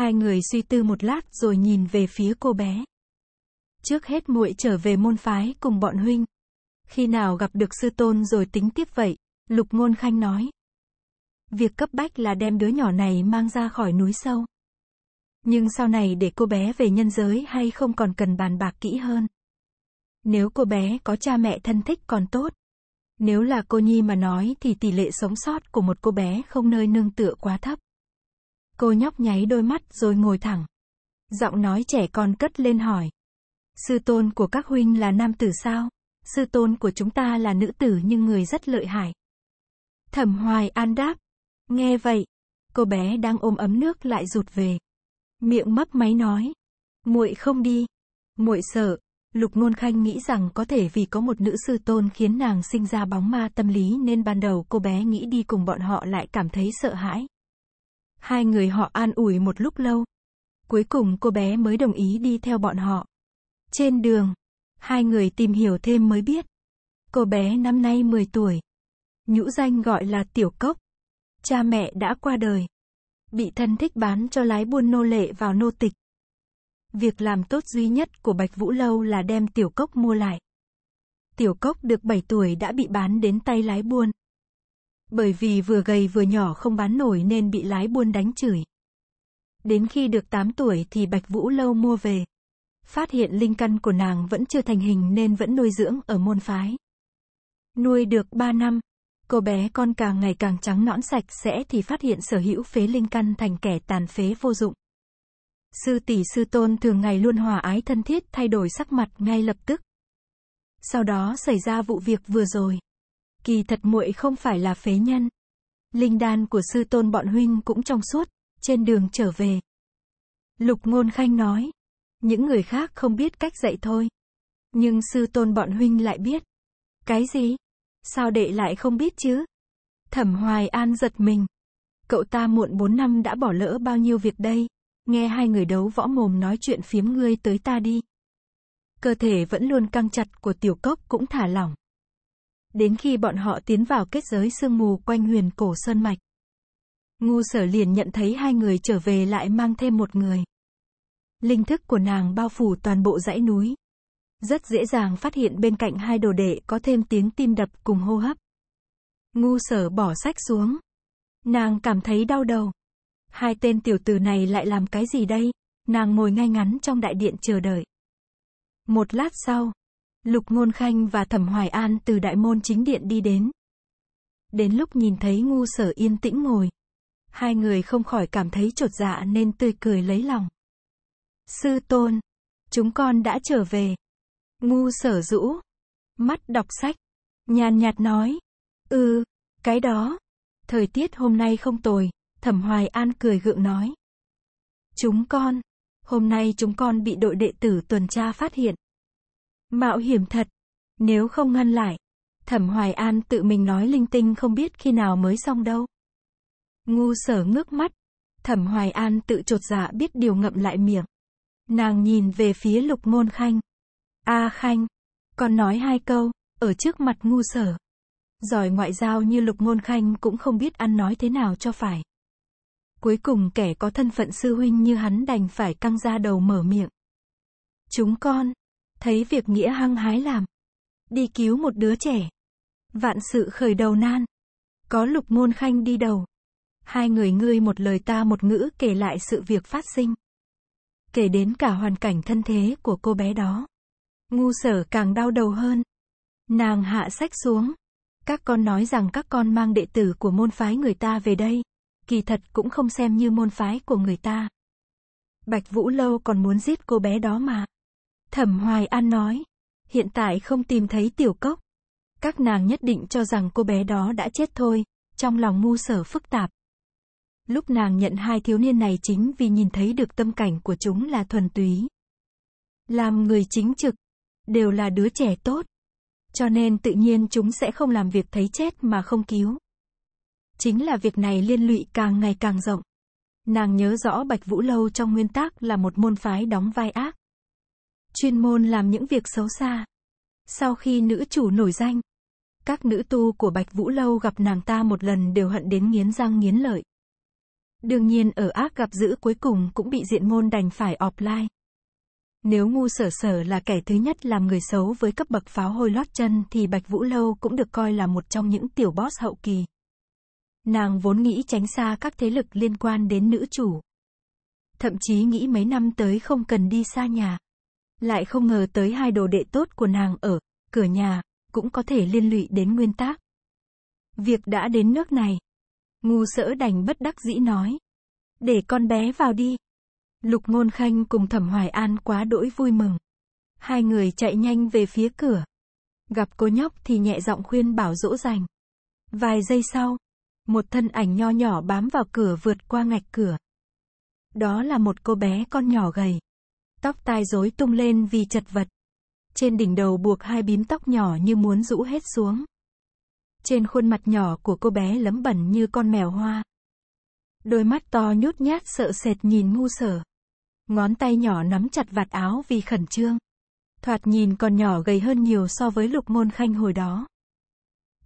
Hai người suy tư một lát rồi nhìn về phía cô bé. Trước hết muội trở về môn phái cùng bọn huynh. Khi nào gặp được sư tôn rồi tính tiếp vậy, Lục Ngôn Khanh nói. Việc cấp bách là đem đứa nhỏ này mang ra khỏi núi sâu. Nhưng sau này để cô bé về nhân giới hay không còn cần bàn bạc kỹ hơn. Nếu cô bé có cha mẹ thân thích còn tốt. Nếu là cô Nhi mà nói thì tỷ lệ sống sót của một cô bé không nơi nương tựa quá thấp. Cô nhóc nháy đôi mắt rồi ngồi thẳng. Giọng nói trẻ con cất lên hỏi. Sư tôn của các huynh là nam tử sao? Sư tôn của chúng ta là nữ tử nhưng người rất lợi hại. Thẩm Hoài An đáp. Nghe vậy, cô bé đang ôm ấm nước lại rụt về. Miệng mấp máy nói. muội không đi. muội sợ. Lục Ngôn Khanh nghĩ rằng có thể vì có một nữ sư tôn khiến nàng sinh ra bóng ma tâm lý nên ban đầu cô bé nghĩ đi cùng bọn họ lại cảm thấy sợ hãi. Hai người họ an ủi một lúc lâu. Cuối cùng cô bé mới đồng ý đi theo bọn họ. Trên đường, hai người tìm hiểu thêm mới biết. Cô bé năm nay 10 tuổi. Nhũ danh gọi là Tiểu Cốc. Cha mẹ đã qua đời. Bị thân thích bán cho lái buôn nô lệ vào nô tịch. Việc làm tốt duy nhất của Bạch Vũ Lâu là đem Tiểu Cốc mua lại. Tiểu Cốc được 7 tuổi đã bị bán đến tay lái buôn. Bởi vì vừa gầy vừa nhỏ không bán nổi nên bị lái buôn đánh chửi. Đến khi được 8 tuổi thì Bạch Vũ Lâu mua về. Phát hiện linh căn của nàng vẫn chưa thành hình nên vẫn nuôi dưỡng ở môn phái. Nuôi được 3 năm, cô bé con càng ngày càng trắng nõn sạch sẽ thì phát hiện sở hữu phế linh căn thành kẻ tàn phế vô dụng. Sư tỷ sư tôn thường ngày luôn hòa ái thân thiết thay đổi sắc mặt ngay lập tức. Sau đó xảy ra vụ việc vừa rồi kỳ thật muội không phải là phế nhân. Linh đan của sư tôn bọn huynh cũng trong suốt, trên đường trở về. Lục ngôn khanh nói, những người khác không biết cách dạy thôi. Nhưng sư tôn bọn huynh lại biết. Cái gì? Sao đệ lại không biết chứ? Thẩm Hoài An giật mình. Cậu ta muộn bốn năm đã bỏ lỡ bao nhiêu việc đây. Nghe hai người đấu võ mồm nói chuyện phiếm ngươi tới ta đi. Cơ thể vẫn luôn căng chặt của tiểu cốc cũng thả lỏng. Đến khi bọn họ tiến vào kết giới sương mù quanh huyền cổ sơn mạch. Ngu sở liền nhận thấy hai người trở về lại mang thêm một người. Linh thức của nàng bao phủ toàn bộ dãy núi. Rất dễ dàng phát hiện bên cạnh hai đồ đệ có thêm tiếng tim đập cùng hô hấp. Ngu sở bỏ sách xuống. Nàng cảm thấy đau đầu. Hai tên tiểu tử này lại làm cái gì đây? Nàng ngồi ngay ngắn trong đại điện chờ đợi. Một lát sau, Lục Ngôn Khanh và Thẩm Hoài An từ đại môn chính điện đi đến. Đến lúc nhìn thấy ngu sở yên tĩnh ngồi. Hai người không khỏi cảm thấy trột dạ nên tươi cười lấy lòng. Sư tôn, chúng con đã trở về. Ngu sở rũ, mắt đọc sách, nhàn nhạt nói. Ừ, cái đó, thời tiết hôm nay không tồi, thẩm hoài an cười gượng nói. Chúng con, hôm nay chúng con bị đội đệ tử tuần tra phát hiện, Mạo hiểm thật. Nếu không ngăn lại, Thẩm Hoài An tự mình nói linh tinh không biết khi nào mới xong đâu. Ngu sở ngước mắt. Thẩm Hoài An tự trột dạ biết điều ngậm lại miệng. Nàng nhìn về phía lục môn khanh. A khanh. Còn nói hai câu, ở trước mặt ngu sở. Giỏi ngoại giao như lục môn khanh cũng không biết ăn nói thế nào cho phải. Cuối cùng kẻ có thân phận sư huynh như hắn đành phải căng ra đầu mở miệng. Chúng con, thấy việc nghĩa hăng hái làm. Đi cứu một đứa trẻ. Vạn sự khởi đầu nan. Có lục ngôn khanh đi đầu. Hai người ngươi một lời ta một ngữ kể lại sự việc phát sinh. Kể đến cả hoàn cảnh thân thế của cô bé đó. Ngu sở càng đau đầu hơn. Nàng hạ sách xuống. Các con nói rằng các con mang đệ tử của môn phái người ta về đây. Kỳ thật cũng không xem như môn phái của người ta. Bạch Vũ Lâu còn muốn giết cô bé đó mà. Thẩm Hoài An nói, hiện tại không tìm thấy tiểu cốc. Các nàng nhất định cho rằng cô bé đó đã chết thôi, trong lòng ngu sở phức tạp. Lúc nàng nhận hai thiếu niên này chính vì nhìn thấy được tâm cảnh của chúng là thuần túy. Làm người chính trực, đều là đứa trẻ tốt. Cho nên tự nhiên chúng sẽ không làm việc thấy chết mà không cứu. Chính là việc này liên lụy càng ngày càng rộng. Nàng nhớ rõ Bạch Vũ Lâu trong nguyên tác là một môn phái đóng vai ác chuyên môn làm những việc xấu xa. Sau khi nữ chủ nổi danh, các nữ tu của Bạch Vũ Lâu gặp nàng ta một lần đều hận đến nghiến răng nghiến lợi. Đương nhiên ở ác gặp dữ cuối cùng cũng bị diện môn đành phải offline. Nếu ngu sở sở là kẻ thứ nhất làm người xấu với cấp bậc pháo hôi lót chân thì Bạch Vũ Lâu cũng được coi là một trong những tiểu boss hậu kỳ. Nàng vốn nghĩ tránh xa các thế lực liên quan đến nữ chủ. Thậm chí nghĩ mấy năm tới không cần đi xa nhà. Lại không ngờ tới hai đồ đệ tốt của nàng ở, cửa nhà, cũng có thể liên lụy đến nguyên tác. Việc đã đến nước này. Ngu sỡ đành bất đắc dĩ nói. Để con bé vào đi. Lục ngôn khanh cùng thẩm hoài an quá đỗi vui mừng. Hai người chạy nhanh về phía cửa. Gặp cô nhóc thì nhẹ giọng khuyên bảo dỗ dành. Vài giây sau, một thân ảnh nho nhỏ bám vào cửa vượt qua ngạch cửa. Đó là một cô bé con nhỏ gầy tóc tai rối tung lên vì chật vật. Trên đỉnh đầu buộc hai bím tóc nhỏ như muốn rũ hết xuống. Trên khuôn mặt nhỏ của cô bé lấm bẩn như con mèo hoa. Đôi mắt to nhút nhát sợ sệt nhìn ngu sở. Ngón tay nhỏ nắm chặt vạt áo vì khẩn trương. Thoạt nhìn còn nhỏ gầy hơn nhiều so với lục môn khanh hồi đó.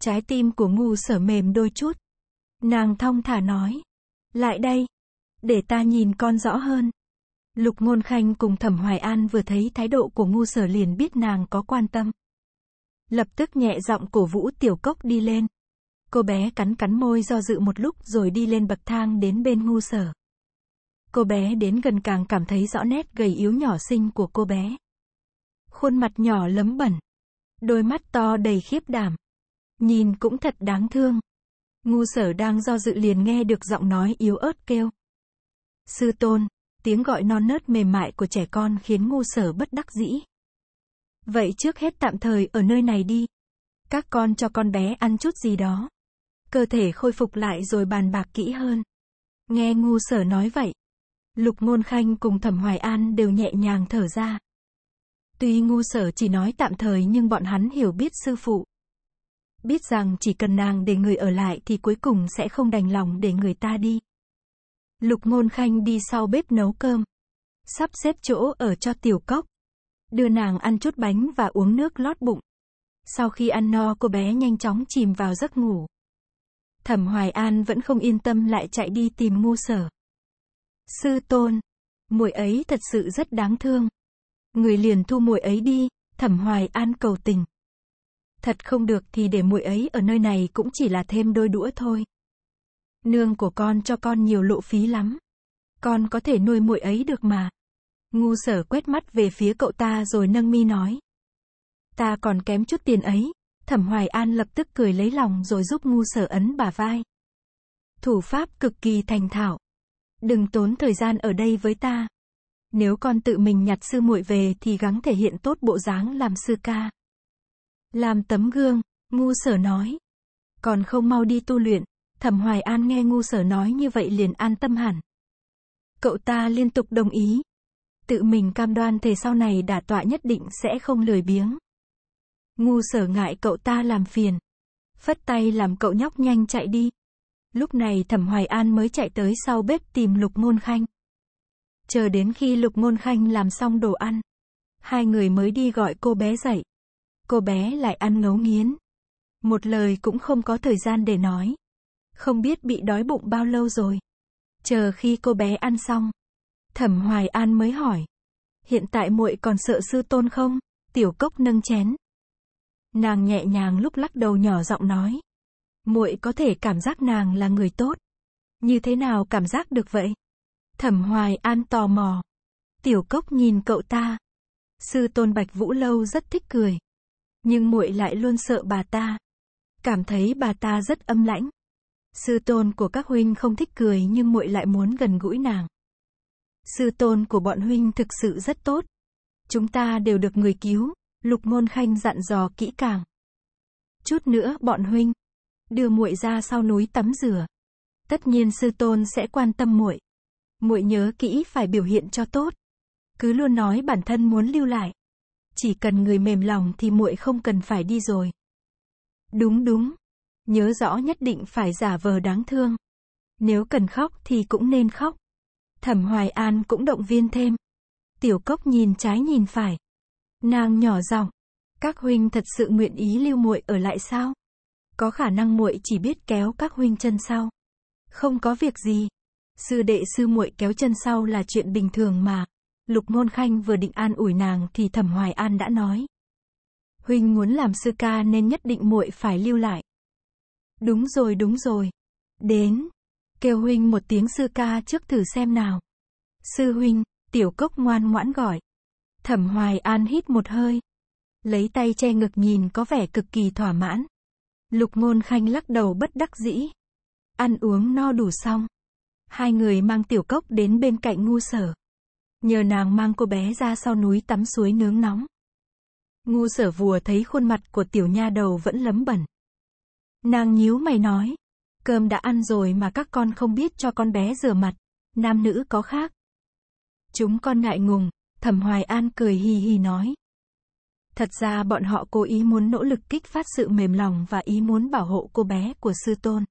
Trái tim của ngu sở mềm đôi chút. Nàng thong thả nói. Lại đây. Để ta nhìn con rõ hơn. Lục Ngôn Khanh cùng Thẩm Hoài An vừa thấy thái độ của ngu sở liền biết nàng có quan tâm. Lập tức nhẹ giọng cổ vũ tiểu cốc đi lên. Cô bé cắn cắn môi do dự một lúc rồi đi lên bậc thang đến bên ngu sở. Cô bé đến gần càng cảm thấy rõ nét gầy yếu nhỏ xinh của cô bé. Khuôn mặt nhỏ lấm bẩn. Đôi mắt to đầy khiếp đảm. Nhìn cũng thật đáng thương. Ngu sở đang do dự liền nghe được giọng nói yếu ớt kêu. Sư tôn, tiếng gọi non nớt mềm mại của trẻ con khiến ngu sở bất đắc dĩ. Vậy trước hết tạm thời ở nơi này đi. Các con cho con bé ăn chút gì đó. Cơ thể khôi phục lại rồi bàn bạc kỹ hơn. Nghe ngu sở nói vậy. Lục ngôn khanh cùng thẩm hoài an đều nhẹ nhàng thở ra. Tuy ngu sở chỉ nói tạm thời nhưng bọn hắn hiểu biết sư phụ. Biết rằng chỉ cần nàng để người ở lại thì cuối cùng sẽ không đành lòng để người ta đi. Lục Ngôn Khanh đi sau bếp nấu cơm. Sắp xếp chỗ ở cho tiểu cốc. Đưa nàng ăn chút bánh và uống nước lót bụng. Sau khi ăn no cô bé nhanh chóng chìm vào giấc ngủ. Thẩm Hoài An vẫn không yên tâm lại chạy đi tìm ngu sở. Sư tôn, muội ấy thật sự rất đáng thương. Người liền thu muội ấy đi, Thẩm Hoài An cầu tình. Thật không được thì để muội ấy ở nơi này cũng chỉ là thêm đôi đũa thôi. Nương của con cho con nhiều lộ phí lắm. Con có thể nuôi muội ấy được mà. Ngu sở quét mắt về phía cậu ta rồi nâng mi nói. Ta còn kém chút tiền ấy. Thẩm Hoài An lập tức cười lấy lòng rồi giúp ngu sở ấn bà vai. Thủ pháp cực kỳ thành thạo. Đừng tốn thời gian ở đây với ta. Nếu con tự mình nhặt sư muội về thì gắng thể hiện tốt bộ dáng làm sư ca. Làm tấm gương, ngu sở nói. Còn không mau đi tu luyện, Thẩm Hoài An nghe ngu sở nói như vậy liền an tâm hẳn. Cậu ta liên tục đồng ý. Tự mình cam đoan thề sau này đả tọa nhất định sẽ không lười biếng. Ngu sở ngại cậu ta làm phiền. Phất tay làm cậu nhóc nhanh chạy đi. Lúc này Thẩm Hoài An mới chạy tới sau bếp tìm Lục Ngôn Khanh. Chờ đến khi Lục Ngôn Khanh làm xong đồ ăn. Hai người mới đi gọi cô bé dậy. Cô bé lại ăn ngấu nghiến. Một lời cũng không có thời gian để nói. Không biết bị đói bụng bao lâu rồi. Chờ khi cô bé ăn xong, Thẩm Hoài An mới hỏi, "Hiện tại muội còn sợ sư tôn không?" Tiểu Cốc nâng chén. Nàng nhẹ nhàng lúc lắc đầu nhỏ giọng nói, "Muội có thể cảm giác nàng là người tốt. Như thế nào cảm giác được vậy?" Thẩm Hoài An tò mò. Tiểu Cốc nhìn cậu ta. Sư Tôn Bạch Vũ lâu rất thích cười, nhưng muội lại luôn sợ bà ta, cảm thấy bà ta rất âm lãnh. Sư tôn của các huynh không thích cười nhưng muội lại muốn gần gũi nàng. Sư tôn của bọn huynh thực sự rất tốt. Chúng ta đều được người cứu, Lục môn Khanh dặn dò kỹ càng. Chút nữa bọn huynh đưa muội ra sau núi tắm rửa. Tất nhiên sư tôn sẽ quan tâm muội. Muội nhớ kỹ phải biểu hiện cho tốt, cứ luôn nói bản thân muốn lưu lại. Chỉ cần người mềm lòng thì muội không cần phải đi rồi. Đúng đúng. Nhớ rõ nhất định phải giả vờ đáng thương. Nếu cần khóc thì cũng nên khóc. Thẩm Hoài An cũng động viên thêm. Tiểu Cốc nhìn trái nhìn phải. Nàng nhỏ giọng, các huynh thật sự nguyện ý lưu muội ở lại sao? Có khả năng muội chỉ biết kéo các huynh chân sau. Không có việc gì. Sư đệ sư muội kéo chân sau là chuyện bình thường mà. Lục môn Khanh vừa định an ủi nàng thì Thẩm Hoài An đã nói: "Huynh muốn làm sư ca nên nhất định muội phải lưu lại." Đúng rồi đúng rồi. Đến. Kêu huynh một tiếng sư ca trước thử xem nào. Sư huynh, tiểu cốc ngoan ngoãn gọi. Thẩm hoài an hít một hơi. Lấy tay che ngực nhìn có vẻ cực kỳ thỏa mãn. Lục ngôn khanh lắc đầu bất đắc dĩ. Ăn uống no đủ xong. Hai người mang tiểu cốc đến bên cạnh ngu sở. Nhờ nàng mang cô bé ra sau núi tắm suối nướng nóng. Ngu sở vùa thấy khuôn mặt của tiểu nha đầu vẫn lấm bẩn. Nàng nhíu mày nói. Cơm đã ăn rồi mà các con không biết cho con bé rửa mặt. Nam nữ có khác. Chúng con ngại ngùng, Thẩm Hoài An cười hì hì nói. Thật ra bọn họ cố ý muốn nỗ lực kích phát sự mềm lòng và ý muốn bảo hộ cô bé của sư tôn.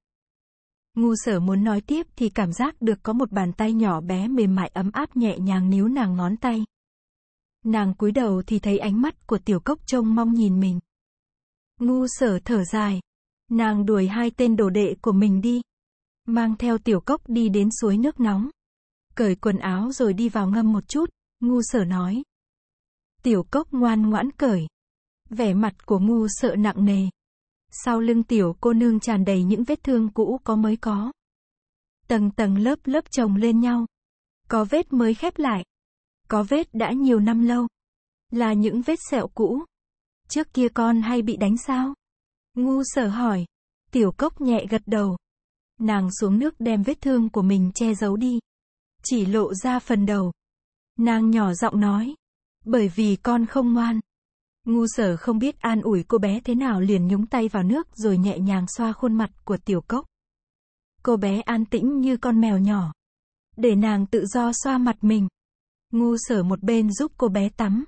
Ngu sở muốn nói tiếp thì cảm giác được có một bàn tay nhỏ bé mềm mại ấm áp nhẹ nhàng níu nàng ngón tay. Nàng cúi đầu thì thấy ánh mắt của tiểu cốc trông mong nhìn mình. Ngu sở thở dài, Nàng đuổi hai tên đồ đệ của mình đi. Mang theo tiểu cốc đi đến suối nước nóng. Cởi quần áo rồi đi vào ngâm một chút, ngu sở nói. Tiểu cốc ngoan ngoãn cởi. Vẻ mặt của ngu sợ nặng nề. Sau lưng tiểu cô nương tràn đầy những vết thương cũ có mới có. Tầng tầng lớp lớp chồng lên nhau. Có vết mới khép lại. Có vết đã nhiều năm lâu. Là những vết sẹo cũ. Trước kia con hay bị đánh sao? Ngu sở hỏi. Tiểu cốc nhẹ gật đầu. Nàng xuống nước đem vết thương của mình che giấu đi. Chỉ lộ ra phần đầu. Nàng nhỏ giọng nói. Bởi vì con không ngoan. Ngu sở không biết an ủi cô bé thế nào liền nhúng tay vào nước rồi nhẹ nhàng xoa khuôn mặt của tiểu cốc. Cô bé an tĩnh như con mèo nhỏ. Để nàng tự do xoa mặt mình. Ngu sở một bên giúp cô bé tắm,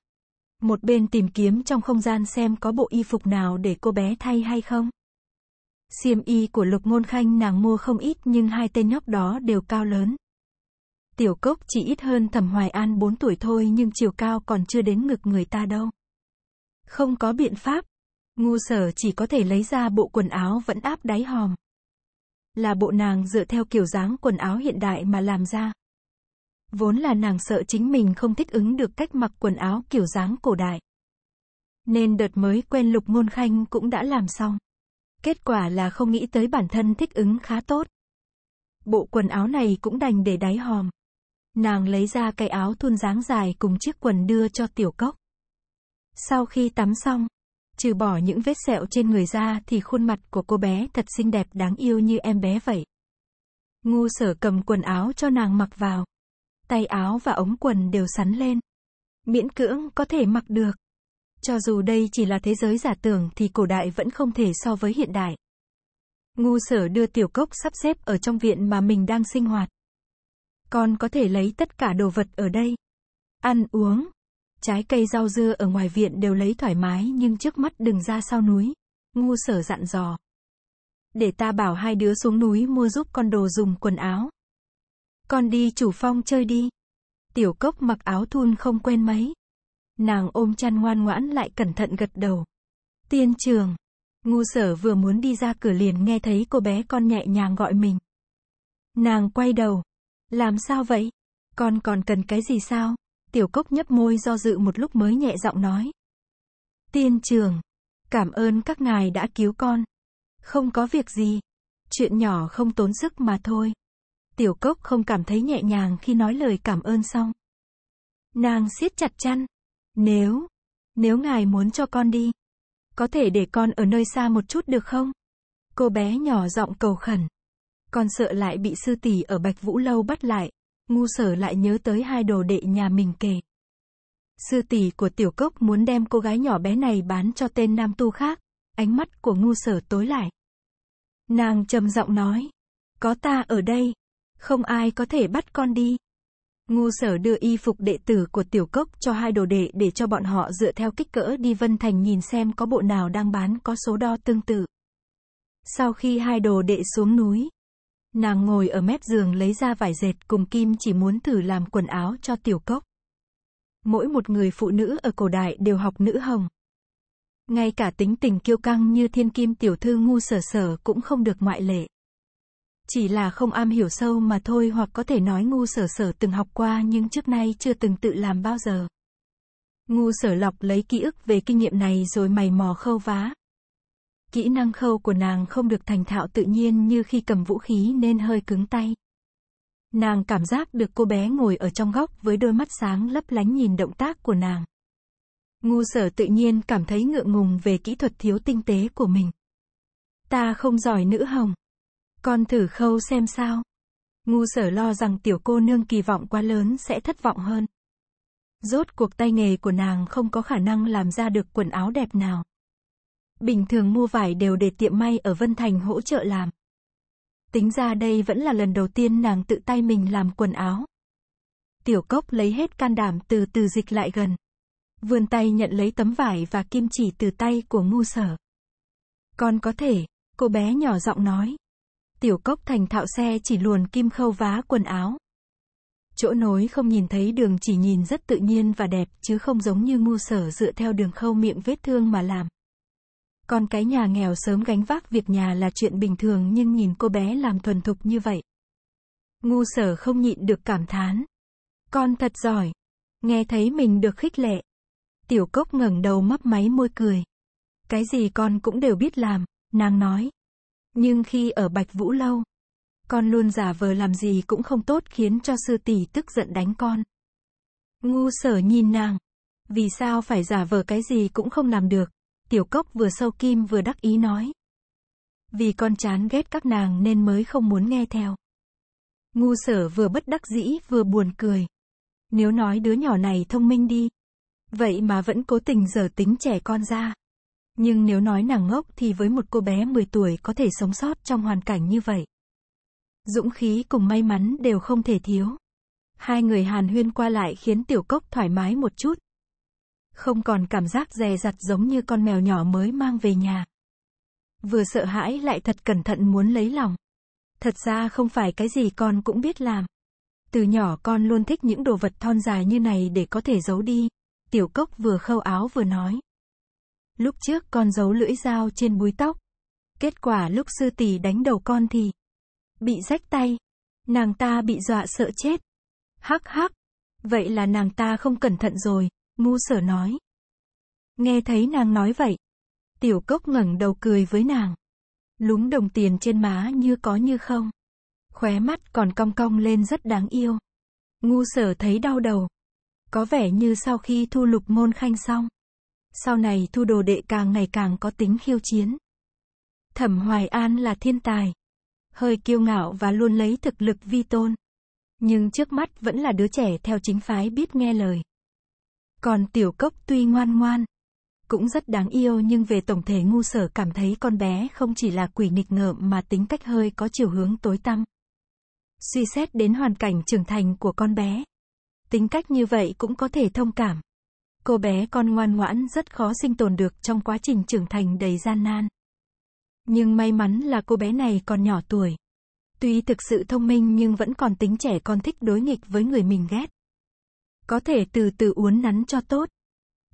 một bên tìm kiếm trong không gian xem có bộ y phục nào để cô bé thay hay không. Xiêm y của Lục Ngôn Khanh nàng mua không ít nhưng hai tên nhóc đó đều cao lớn. Tiểu Cốc chỉ ít hơn Thẩm Hoài An 4 tuổi thôi nhưng chiều cao còn chưa đến ngực người ta đâu. Không có biện pháp, ngu sở chỉ có thể lấy ra bộ quần áo vẫn áp đáy hòm. Là bộ nàng dựa theo kiểu dáng quần áo hiện đại mà làm ra. Vốn là nàng sợ chính mình không thích ứng được cách mặc quần áo kiểu dáng cổ đại. Nên đợt mới quen lục ngôn khanh cũng đã làm xong. Kết quả là không nghĩ tới bản thân thích ứng khá tốt. Bộ quần áo này cũng đành để đáy hòm. Nàng lấy ra cái áo thun dáng dài cùng chiếc quần đưa cho tiểu cốc. Sau khi tắm xong, trừ bỏ những vết sẹo trên người ra thì khuôn mặt của cô bé thật xinh đẹp đáng yêu như em bé vậy. Ngu sở cầm quần áo cho nàng mặc vào tay áo và ống quần đều sắn lên. Miễn cưỡng có thể mặc được. Cho dù đây chỉ là thế giới giả tưởng thì cổ đại vẫn không thể so với hiện đại. Ngu sở đưa tiểu cốc sắp xếp ở trong viện mà mình đang sinh hoạt. Con có thể lấy tất cả đồ vật ở đây. Ăn uống. Trái cây rau dưa ở ngoài viện đều lấy thoải mái nhưng trước mắt đừng ra sau núi. Ngu sở dặn dò. Để ta bảo hai đứa xuống núi mua giúp con đồ dùng quần áo. Con đi chủ phong chơi đi. Tiểu cốc mặc áo thun không quen mấy. Nàng ôm chăn ngoan ngoãn lại cẩn thận gật đầu. Tiên trường. Ngu sở vừa muốn đi ra cửa liền nghe thấy cô bé con nhẹ nhàng gọi mình. Nàng quay đầu. Làm sao vậy? Con còn cần cái gì sao? Tiểu cốc nhấp môi do dự một lúc mới nhẹ giọng nói. Tiên trường. Cảm ơn các ngài đã cứu con. Không có việc gì. Chuyện nhỏ không tốn sức mà thôi. Tiểu cốc không cảm thấy nhẹ nhàng khi nói lời cảm ơn xong. Nàng siết chặt chăn. Nếu, nếu ngài muốn cho con đi, có thể để con ở nơi xa một chút được không? Cô bé nhỏ giọng cầu khẩn. Con sợ lại bị sư tỷ ở Bạch Vũ Lâu bắt lại, ngu sở lại nhớ tới hai đồ đệ nhà mình kể. Sư tỷ của tiểu cốc muốn đem cô gái nhỏ bé này bán cho tên nam tu khác, ánh mắt của ngu sở tối lại. Nàng trầm giọng nói, có ta ở đây, không ai có thể bắt con đi. Ngu sở đưa y phục đệ tử của tiểu cốc cho hai đồ đệ để cho bọn họ dựa theo kích cỡ đi Vân Thành nhìn xem có bộ nào đang bán có số đo tương tự. Sau khi hai đồ đệ xuống núi, nàng ngồi ở mép giường lấy ra vải dệt cùng kim chỉ muốn thử làm quần áo cho tiểu cốc. Mỗi một người phụ nữ ở cổ đại đều học nữ hồng. Ngay cả tính tình kiêu căng như thiên kim tiểu thư ngu sở sở cũng không được ngoại lệ. Chỉ là không am hiểu sâu mà thôi hoặc có thể nói ngu sở sở từng học qua nhưng trước nay chưa từng tự làm bao giờ. Ngu sở lọc lấy ký ức về kinh nghiệm này rồi mày mò khâu vá. Kỹ năng khâu của nàng không được thành thạo tự nhiên như khi cầm vũ khí nên hơi cứng tay. Nàng cảm giác được cô bé ngồi ở trong góc với đôi mắt sáng lấp lánh nhìn động tác của nàng. Ngu sở tự nhiên cảm thấy ngượng ngùng về kỹ thuật thiếu tinh tế của mình. Ta không giỏi nữ hồng. Con thử khâu xem sao. Ngu sở lo rằng tiểu cô nương kỳ vọng quá lớn sẽ thất vọng hơn. Rốt cuộc tay nghề của nàng không có khả năng làm ra được quần áo đẹp nào. Bình thường mua vải đều để tiệm may ở Vân Thành hỗ trợ làm. Tính ra đây vẫn là lần đầu tiên nàng tự tay mình làm quần áo. Tiểu cốc lấy hết can đảm từ từ dịch lại gần. Vươn tay nhận lấy tấm vải và kim chỉ từ tay của ngu sở. Con có thể, cô bé nhỏ giọng nói. Tiểu cốc thành thạo xe chỉ luồn kim khâu vá quần áo. Chỗ nối không nhìn thấy đường chỉ nhìn rất tự nhiên và đẹp chứ không giống như ngu sở dựa theo đường khâu miệng vết thương mà làm. Còn cái nhà nghèo sớm gánh vác việc nhà là chuyện bình thường nhưng nhìn cô bé làm thuần thục như vậy. Ngu sở không nhịn được cảm thán. Con thật giỏi. Nghe thấy mình được khích lệ. Tiểu cốc ngẩng đầu mấp máy môi cười. Cái gì con cũng đều biết làm, nàng nói. Nhưng khi ở Bạch Vũ Lâu, con luôn giả vờ làm gì cũng không tốt khiến cho sư tỷ tức giận đánh con. Ngu sở nhìn nàng. Vì sao phải giả vờ cái gì cũng không làm được? Tiểu cốc vừa sâu kim vừa đắc ý nói. Vì con chán ghét các nàng nên mới không muốn nghe theo. Ngu sở vừa bất đắc dĩ vừa buồn cười. Nếu nói đứa nhỏ này thông minh đi. Vậy mà vẫn cố tình dở tính trẻ con ra. Nhưng nếu nói nàng ngốc thì với một cô bé 10 tuổi có thể sống sót trong hoàn cảnh như vậy. Dũng khí cùng may mắn đều không thể thiếu. Hai người hàn huyên qua lại khiến tiểu cốc thoải mái một chút. Không còn cảm giác dè dặt giống như con mèo nhỏ mới mang về nhà. Vừa sợ hãi lại thật cẩn thận muốn lấy lòng. Thật ra không phải cái gì con cũng biết làm. Từ nhỏ con luôn thích những đồ vật thon dài như này để có thể giấu đi. Tiểu cốc vừa khâu áo vừa nói. Lúc trước con giấu lưỡi dao trên búi tóc. Kết quả lúc sư tỷ đánh đầu con thì bị rách tay. Nàng ta bị dọa sợ chết. Hắc hắc. Vậy là nàng ta không cẩn thận rồi, ngu sở nói. Nghe thấy nàng nói vậy. Tiểu cốc ngẩng đầu cười với nàng. Lúng đồng tiền trên má như có như không. Khóe mắt còn cong cong lên rất đáng yêu. Ngu sở thấy đau đầu. Có vẻ như sau khi thu lục môn khanh xong sau này thu đồ đệ càng ngày càng có tính khiêu chiến. Thẩm Hoài An là thiên tài, hơi kiêu ngạo và luôn lấy thực lực vi tôn. Nhưng trước mắt vẫn là đứa trẻ theo chính phái biết nghe lời. Còn tiểu cốc tuy ngoan ngoan, cũng rất đáng yêu nhưng về tổng thể ngu sở cảm thấy con bé không chỉ là quỷ nghịch ngợm mà tính cách hơi có chiều hướng tối tăm. Suy xét đến hoàn cảnh trưởng thành của con bé, tính cách như vậy cũng có thể thông cảm cô bé con ngoan ngoãn rất khó sinh tồn được trong quá trình trưởng thành đầy gian nan. Nhưng may mắn là cô bé này còn nhỏ tuổi. Tuy thực sự thông minh nhưng vẫn còn tính trẻ con thích đối nghịch với người mình ghét. Có thể từ từ uốn nắn cho tốt.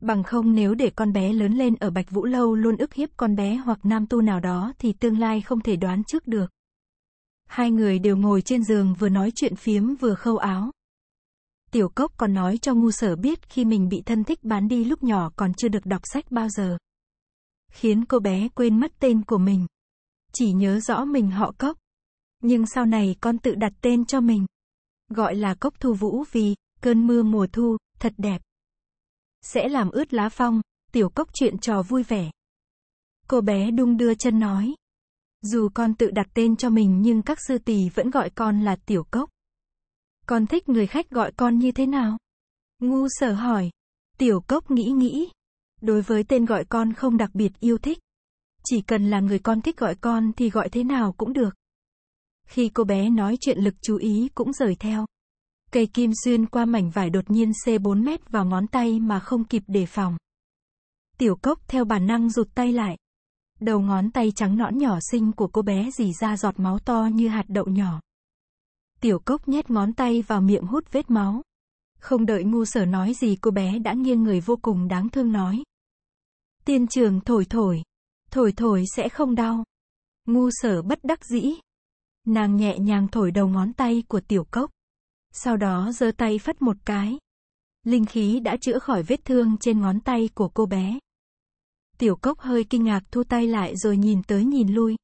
Bằng không nếu để con bé lớn lên ở Bạch Vũ Lâu luôn ức hiếp con bé hoặc nam tu nào đó thì tương lai không thể đoán trước được. Hai người đều ngồi trên giường vừa nói chuyện phiếm vừa khâu áo. Tiểu Cốc còn nói cho ngu sở biết khi mình bị thân thích bán đi lúc nhỏ còn chưa được đọc sách bao giờ. Khiến cô bé quên mất tên của mình. Chỉ nhớ rõ mình họ Cốc. Nhưng sau này con tự đặt tên cho mình. Gọi là Cốc Thu Vũ vì, cơn mưa mùa thu, thật đẹp. Sẽ làm ướt lá phong, tiểu cốc chuyện trò vui vẻ. Cô bé đung đưa chân nói. Dù con tự đặt tên cho mình nhưng các sư tỷ vẫn gọi con là tiểu cốc. Con thích người khách gọi con như thế nào? Ngu sở hỏi. Tiểu cốc nghĩ nghĩ. Đối với tên gọi con không đặc biệt yêu thích. Chỉ cần là người con thích gọi con thì gọi thế nào cũng được. Khi cô bé nói chuyện lực chú ý cũng rời theo. Cây kim xuyên qua mảnh vải đột nhiên c 4 mét vào ngón tay mà không kịp đề phòng. Tiểu cốc theo bản năng rụt tay lại. Đầu ngón tay trắng nõn nhỏ xinh của cô bé dì ra giọt máu to như hạt đậu nhỏ. Tiểu cốc nhét ngón tay vào miệng hút vết máu. Không đợi ngu sở nói gì cô bé đã nghiêng người vô cùng đáng thương nói. Tiên trường thổi thổi. Thổi thổi sẽ không đau. Ngu sở bất đắc dĩ. Nàng nhẹ nhàng thổi đầu ngón tay của tiểu cốc. Sau đó giơ tay phất một cái. Linh khí đã chữa khỏi vết thương trên ngón tay của cô bé. Tiểu cốc hơi kinh ngạc thu tay lại rồi nhìn tới nhìn lui.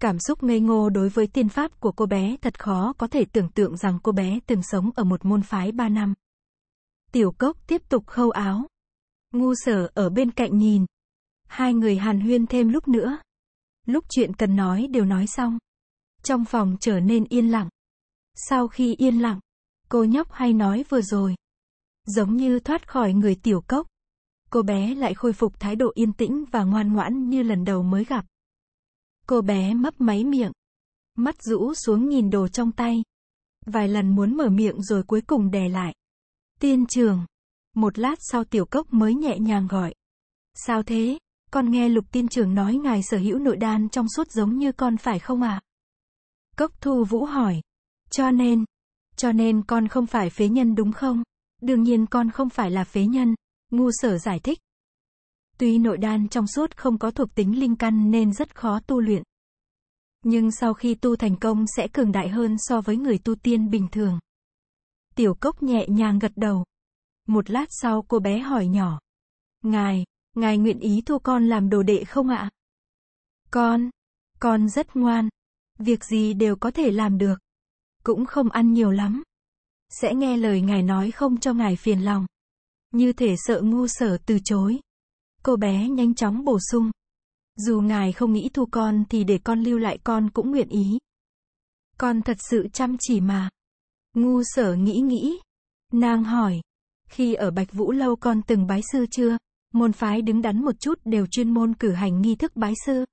Cảm xúc ngây ngô đối với tiên pháp của cô bé thật khó có thể tưởng tượng rằng cô bé từng sống ở một môn phái ba năm. Tiểu cốc tiếp tục khâu áo. Ngu sở ở bên cạnh nhìn. Hai người hàn huyên thêm lúc nữa. Lúc chuyện cần nói đều nói xong. Trong phòng trở nên yên lặng. Sau khi yên lặng, cô nhóc hay nói vừa rồi. Giống như thoát khỏi người tiểu cốc. Cô bé lại khôi phục thái độ yên tĩnh và ngoan ngoãn như lần đầu mới gặp. Cô bé mấp máy miệng. Mắt rũ xuống nhìn đồ trong tay. Vài lần muốn mở miệng rồi cuối cùng đè lại. Tiên trường. Một lát sau tiểu cốc mới nhẹ nhàng gọi. Sao thế? Con nghe lục tiên trường nói ngài sở hữu nội đan trong suốt giống như con phải không ạ? À? Cốc thu vũ hỏi. Cho nên. Cho nên con không phải phế nhân đúng không? Đương nhiên con không phải là phế nhân. Ngu sở giải thích. Tuy nội đan trong suốt không có thuộc tính linh căn nên rất khó tu luyện. Nhưng sau khi tu thành công sẽ cường đại hơn so với người tu tiên bình thường. Tiểu cốc nhẹ nhàng gật đầu. Một lát sau cô bé hỏi nhỏ. Ngài, ngài nguyện ý thu con làm đồ đệ không ạ? Con, con rất ngoan. Việc gì đều có thể làm được. Cũng không ăn nhiều lắm. Sẽ nghe lời ngài nói không cho ngài phiền lòng. Như thể sợ ngu sở từ chối. Cô bé nhanh chóng bổ sung. Dù ngài không nghĩ thu con thì để con lưu lại con cũng nguyện ý. Con thật sự chăm chỉ mà. Ngu sở nghĩ nghĩ. Nàng hỏi. Khi ở Bạch Vũ Lâu con từng bái sư chưa? Môn phái đứng đắn một chút đều chuyên môn cử hành nghi thức bái sư.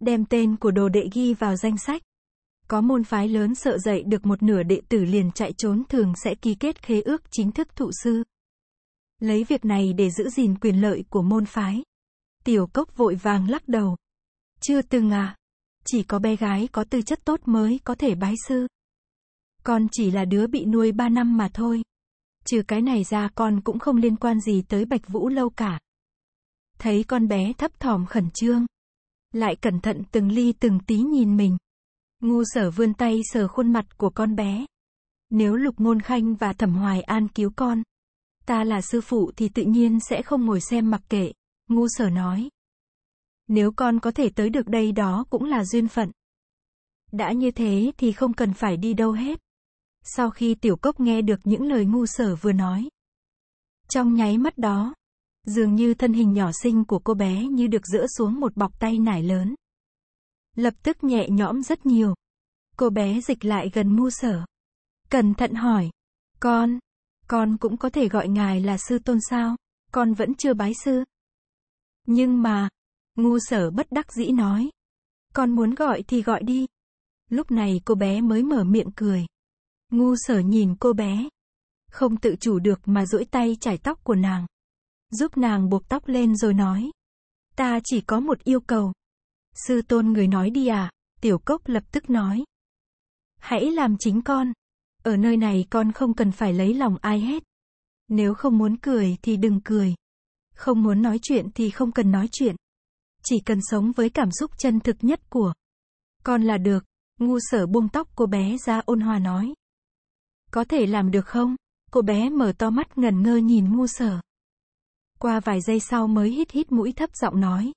Đem tên của đồ đệ ghi vào danh sách. Có môn phái lớn sợ dạy được một nửa đệ tử liền chạy trốn thường sẽ ký kết khế ước chính thức thụ sư lấy việc này để giữ gìn quyền lợi của môn phái. Tiểu cốc vội vàng lắc đầu. Chưa từng à. Chỉ có bé gái có tư chất tốt mới có thể bái sư. Con chỉ là đứa bị nuôi ba năm mà thôi. Trừ cái này ra con cũng không liên quan gì tới Bạch Vũ lâu cả. Thấy con bé thấp thỏm khẩn trương. Lại cẩn thận từng ly từng tí nhìn mình. Ngu sở vươn tay sờ khuôn mặt của con bé. Nếu Lục Ngôn Khanh và Thẩm Hoài An cứu con, ta là sư phụ thì tự nhiên sẽ không ngồi xem mặc kệ, ngu sở nói. Nếu con có thể tới được đây đó cũng là duyên phận. Đã như thế thì không cần phải đi đâu hết. Sau khi tiểu cốc nghe được những lời ngu sở vừa nói. Trong nháy mắt đó, dường như thân hình nhỏ xinh của cô bé như được dỡ xuống một bọc tay nải lớn. Lập tức nhẹ nhõm rất nhiều. Cô bé dịch lại gần ngu sở. Cẩn thận hỏi. Con, con cũng có thể gọi ngài là sư tôn sao? Con vẫn chưa bái sư. Nhưng mà, ngu sở bất đắc dĩ nói. Con muốn gọi thì gọi đi. Lúc này cô bé mới mở miệng cười. Ngu sở nhìn cô bé. Không tự chủ được mà duỗi tay chải tóc của nàng. Giúp nàng buộc tóc lên rồi nói. Ta chỉ có một yêu cầu. Sư tôn người nói đi à, tiểu cốc lập tức nói. Hãy làm chính con. Ở nơi này con không cần phải lấy lòng ai hết. Nếu không muốn cười thì đừng cười. Không muốn nói chuyện thì không cần nói chuyện. Chỉ cần sống với cảm xúc chân thực nhất của con là được. Ngu sở buông tóc cô bé ra ôn hòa nói. Có thể làm được không? Cô bé mở to mắt ngần ngơ nhìn ngu sở. Qua vài giây sau mới hít hít mũi thấp giọng nói.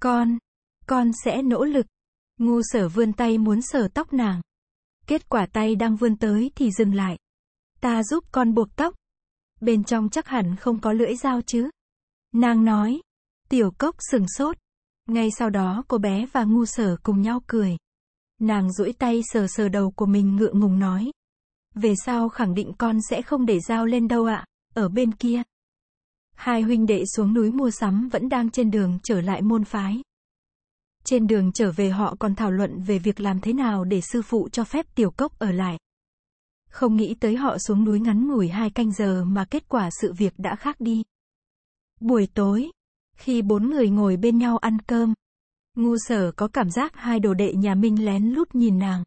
Con, con sẽ nỗ lực. Ngu sở vươn tay muốn sờ tóc nàng. Kết quả tay đang vươn tới thì dừng lại. Ta giúp con buộc tóc. Bên trong chắc hẳn không có lưỡi dao chứ. Nàng nói. Tiểu cốc sừng sốt. Ngay sau đó cô bé và ngu sở cùng nhau cười. Nàng duỗi tay sờ sờ đầu của mình ngượng ngùng nói. Về sau khẳng định con sẽ không để dao lên đâu ạ, ở bên kia. Hai huynh đệ xuống núi mua sắm vẫn đang trên đường trở lại môn phái. Trên đường trở về họ còn thảo luận về việc làm thế nào để sư phụ cho phép tiểu cốc ở lại. Không nghĩ tới họ xuống núi ngắn ngủi hai canh giờ mà kết quả sự việc đã khác đi. Buổi tối, khi bốn người ngồi bên nhau ăn cơm, ngu sở có cảm giác hai đồ đệ nhà Minh lén lút nhìn nàng.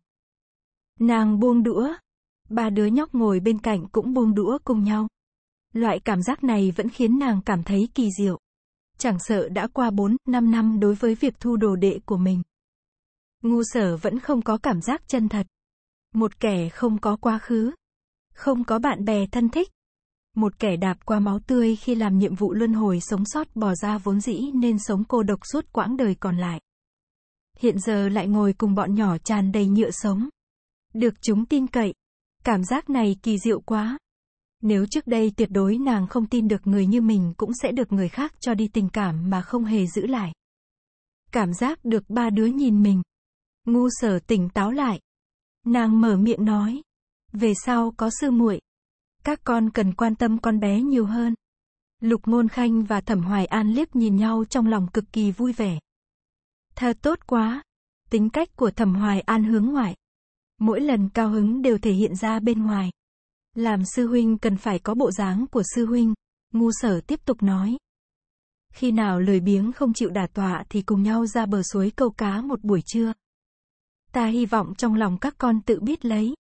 Nàng buông đũa, ba đứa nhóc ngồi bên cạnh cũng buông đũa cùng nhau. Loại cảm giác này vẫn khiến nàng cảm thấy kỳ diệu chẳng sợ đã qua 4, 5 năm đối với việc thu đồ đệ của mình. Ngu sở vẫn không có cảm giác chân thật. Một kẻ không có quá khứ, không có bạn bè thân thích, một kẻ đạp qua máu tươi khi làm nhiệm vụ luân hồi sống sót bỏ ra vốn dĩ nên sống cô độc suốt quãng đời còn lại. Hiện giờ lại ngồi cùng bọn nhỏ tràn đầy nhựa sống. Được chúng tin cậy. Cảm giác này kỳ diệu quá. Nếu trước đây tuyệt đối nàng không tin được người như mình cũng sẽ được người khác cho đi tình cảm mà không hề giữ lại. Cảm giác được ba đứa nhìn mình. Ngu sở tỉnh táo lại. Nàng mở miệng nói. Về sau có sư muội. Các con cần quan tâm con bé nhiều hơn. Lục Ngôn Khanh và Thẩm Hoài An liếc nhìn nhau trong lòng cực kỳ vui vẻ. Thật tốt quá. Tính cách của Thẩm Hoài An hướng ngoại. Mỗi lần cao hứng đều thể hiện ra bên ngoài. Làm sư huynh cần phải có bộ dáng của sư huynh, ngu sở tiếp tục nói. Khi nào lười biếng không chịu đả tọa thì cùng nhau ra bờ suối câu cá một buổi trưa. Ta hy vọng trong lòng các con tự biết lấy.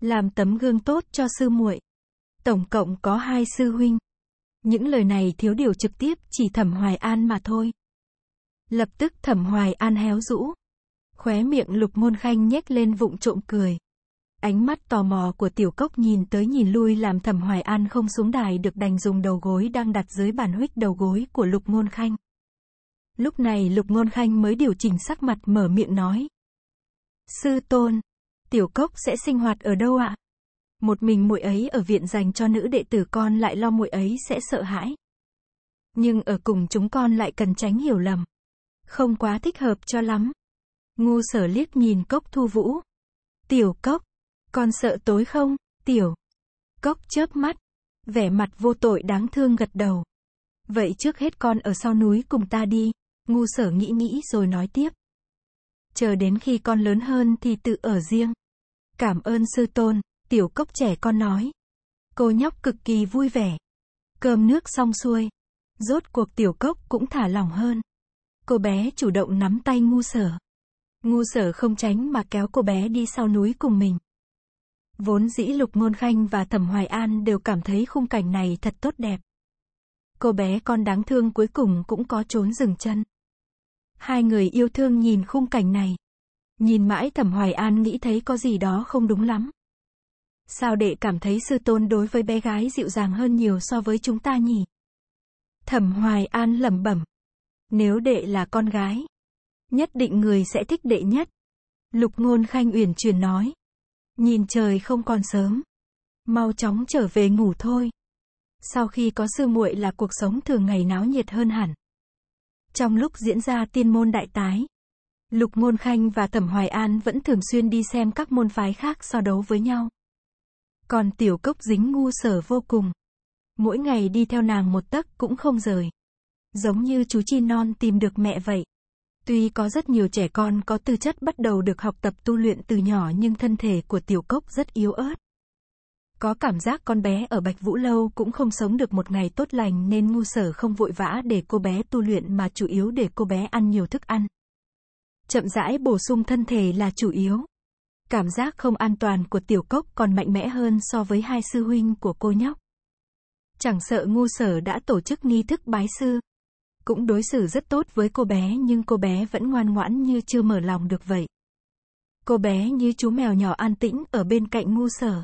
Làm tấm gương tốt cho sư muội. Tổng cộng có hai sư huynh. Những lời này thiếu điều trực tiếp chỉ thẩm hoài an mà thôi. Lập tức thẩm hoài an héo rũ. Khóe miệng lục môn khanh nhếch lên vụng trộm cười. Ánh mắt tò mò của tiểu cốc nhìn tới nhìn lui làm thẩm hoài an không xuống đài được đành dùng đầu gối đang đặt dưới bàn huyết đầu gối của lục ngôn khanh. Lúc này lục ngôn khanh mới điều chỉnh sắc mặt mở miệng nói. Sư tôn, tiểu cốc sẽ sinh hoạt ở đâu ạ? Một mình muội ấy ở viện dành cho nữ đệ tử con lại lo muội ấy sẽ sợ hãi. Nhưng ở cùng chúng con lại cần tránh hiểu lầm. Không quá thích hợp cho lắm. Ngu sở liếc nhìn cốc thu vũ. Tiểu cốc, con sợ tối không? Tiểu. Cốc chớp mắt. Vẻ mặt vô tội đáng thương gật đầu. Vậy trước hết con ở sau núi cùng ta đi. Ngu sở nghĩ nghĩ rồi nói tiếp. Chờ đến khi con lớn hơn thì tự ở riêng. Cảm ơn sư tôn, tiểu cốc trẻ con nói. Cô nhóc cực kỳ vui vẻ. Cơm nước xong xuôi. Rốt cuộc tiểu cốc cũng thả lỏng hơn. Cô bé chủ động nắm tay ngu sở. Ngu sở không tránh mà kéo cô bé đi sau núi cùng mình. Vốn dĩ Lục Ngôn Khanh và Thẩm Hoài An đều cảm thấy khung cảnh này thật tốt đẹp. Cô bé con đáng thương cuối cùng cũng có trốn dừng chân. Hai người yêu thương nhìn khung cảnh này. Nhìn mãi Thẩm Hoài An nghĩ thấy có gì đó không đúng lắm. Sao đệ cảm thấy sư tôn đối với bé gái dịu dàng hơn nhiều so với chúng ta nhỉ? Thẩm Hoài An lẩm bẩm. Nếu đệ là con gái, nhất định người sẽ thích đệ nhất. Lục Ngôn Khanh uyển chuyển nói. Nhìn trời không còn sớm. Mau chóng trở về ngủ thôi. Sau khi có sư muội là cuộc sống thường ngày náo nhiệt hơn hẳn. Trong lúc diễn ra tiên môn đại tái, Lục Ngôn Khanh và Thẩm Hoài An vẫn thường xuyên đi xem các môn phái khác so đấu với nhau. Còn tiểu cốc dính ngu sở vô cùng. Mỗi ngày đi theo nàng một tấc cũng không rời. Giống như chú chi non tìm được mẹ vậy. Tuy có rất nhiều trẻ con có tư chất bắt đầu được học tập tu luyện từ nhỏ nhưng thân thể của tiểu cốc rất yếu ớt. Có cảm giác con bé ở Bạch Vũ Lâu cũng không sống được một ngày tốt lành nên ngu sở không vội vã để cô bé tu luyện mà chủ yếu để cô bé ăn nhiều thức ăn. Chậm rãi bổ sung thân thể là chủ yếu. Cảm giác không an toàn của tiểu cốc còn mạnh mẽ hơn so với hai sư huynh của cô nhóc. Chẳng sợ ngu sở đã tổ chức nghi thức bái sư, cũng đối xử rất tốt với cô bé nhưng cô bé vẫn ngoan ngoãn như chưa mở lòng được vậy. Cô bé như chú mèo nhỏ an tĩnh ở bên cạnh ngu sở.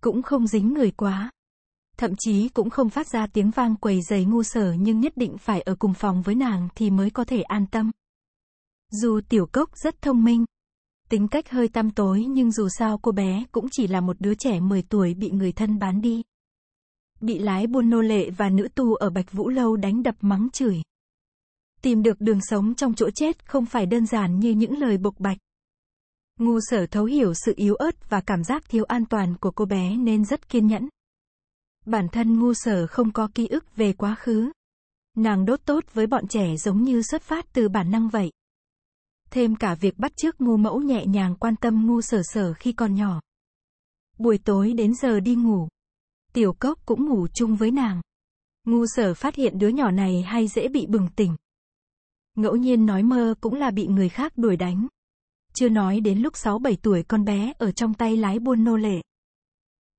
Cũng không dính người quá. Thậm chí cũng không phát ra tiếng vang quầy giày ngu sở nhưng nhất định phải ở cùng phòng với nàng thì mới có thể an tâm. Dù tiểu cốc rất thông minh, tính cách hơi tăm tối nhưng dù sao cô bé cũng chỉ là một đứa trẻ 10 tuổi bị người thân bán đi bị lái buôn nô lệ và nữ tu ở Bạch Vũ Lâu đánh đập mắng chửi. Tìm được đường sống trong chỗ chết không phải đơn giản như những lời bộc bạch. Ngu sở thấu hiểu sự yếu ớt và cảm giác thiếu an toàn của cô bé nên rất kiên nhẫn. Bản thân ngu sở không có ký ức về quá khứ. Nàng đốt tốt với bọn trẻ giống như xuất phát từ bản năng vậy. Thêm cả việc bắt chước ngu mẫu nhẹ nhàng quan tâm ngu sở sở khi còn nhỏ. Buổi tối đến giờ đi ngủ, tiểu cốc cũng ngủ chung với nàng. Ngu sở phát hiện đứa nhỏ này hay dễ bị bừng tỉnh. Ngẫu nhiên nói mơ cũng là bị người khác đuổi đánh. Chưa nói đến lúc 6-7 tuổi con bé ở trong tay lái buôn nô lệ.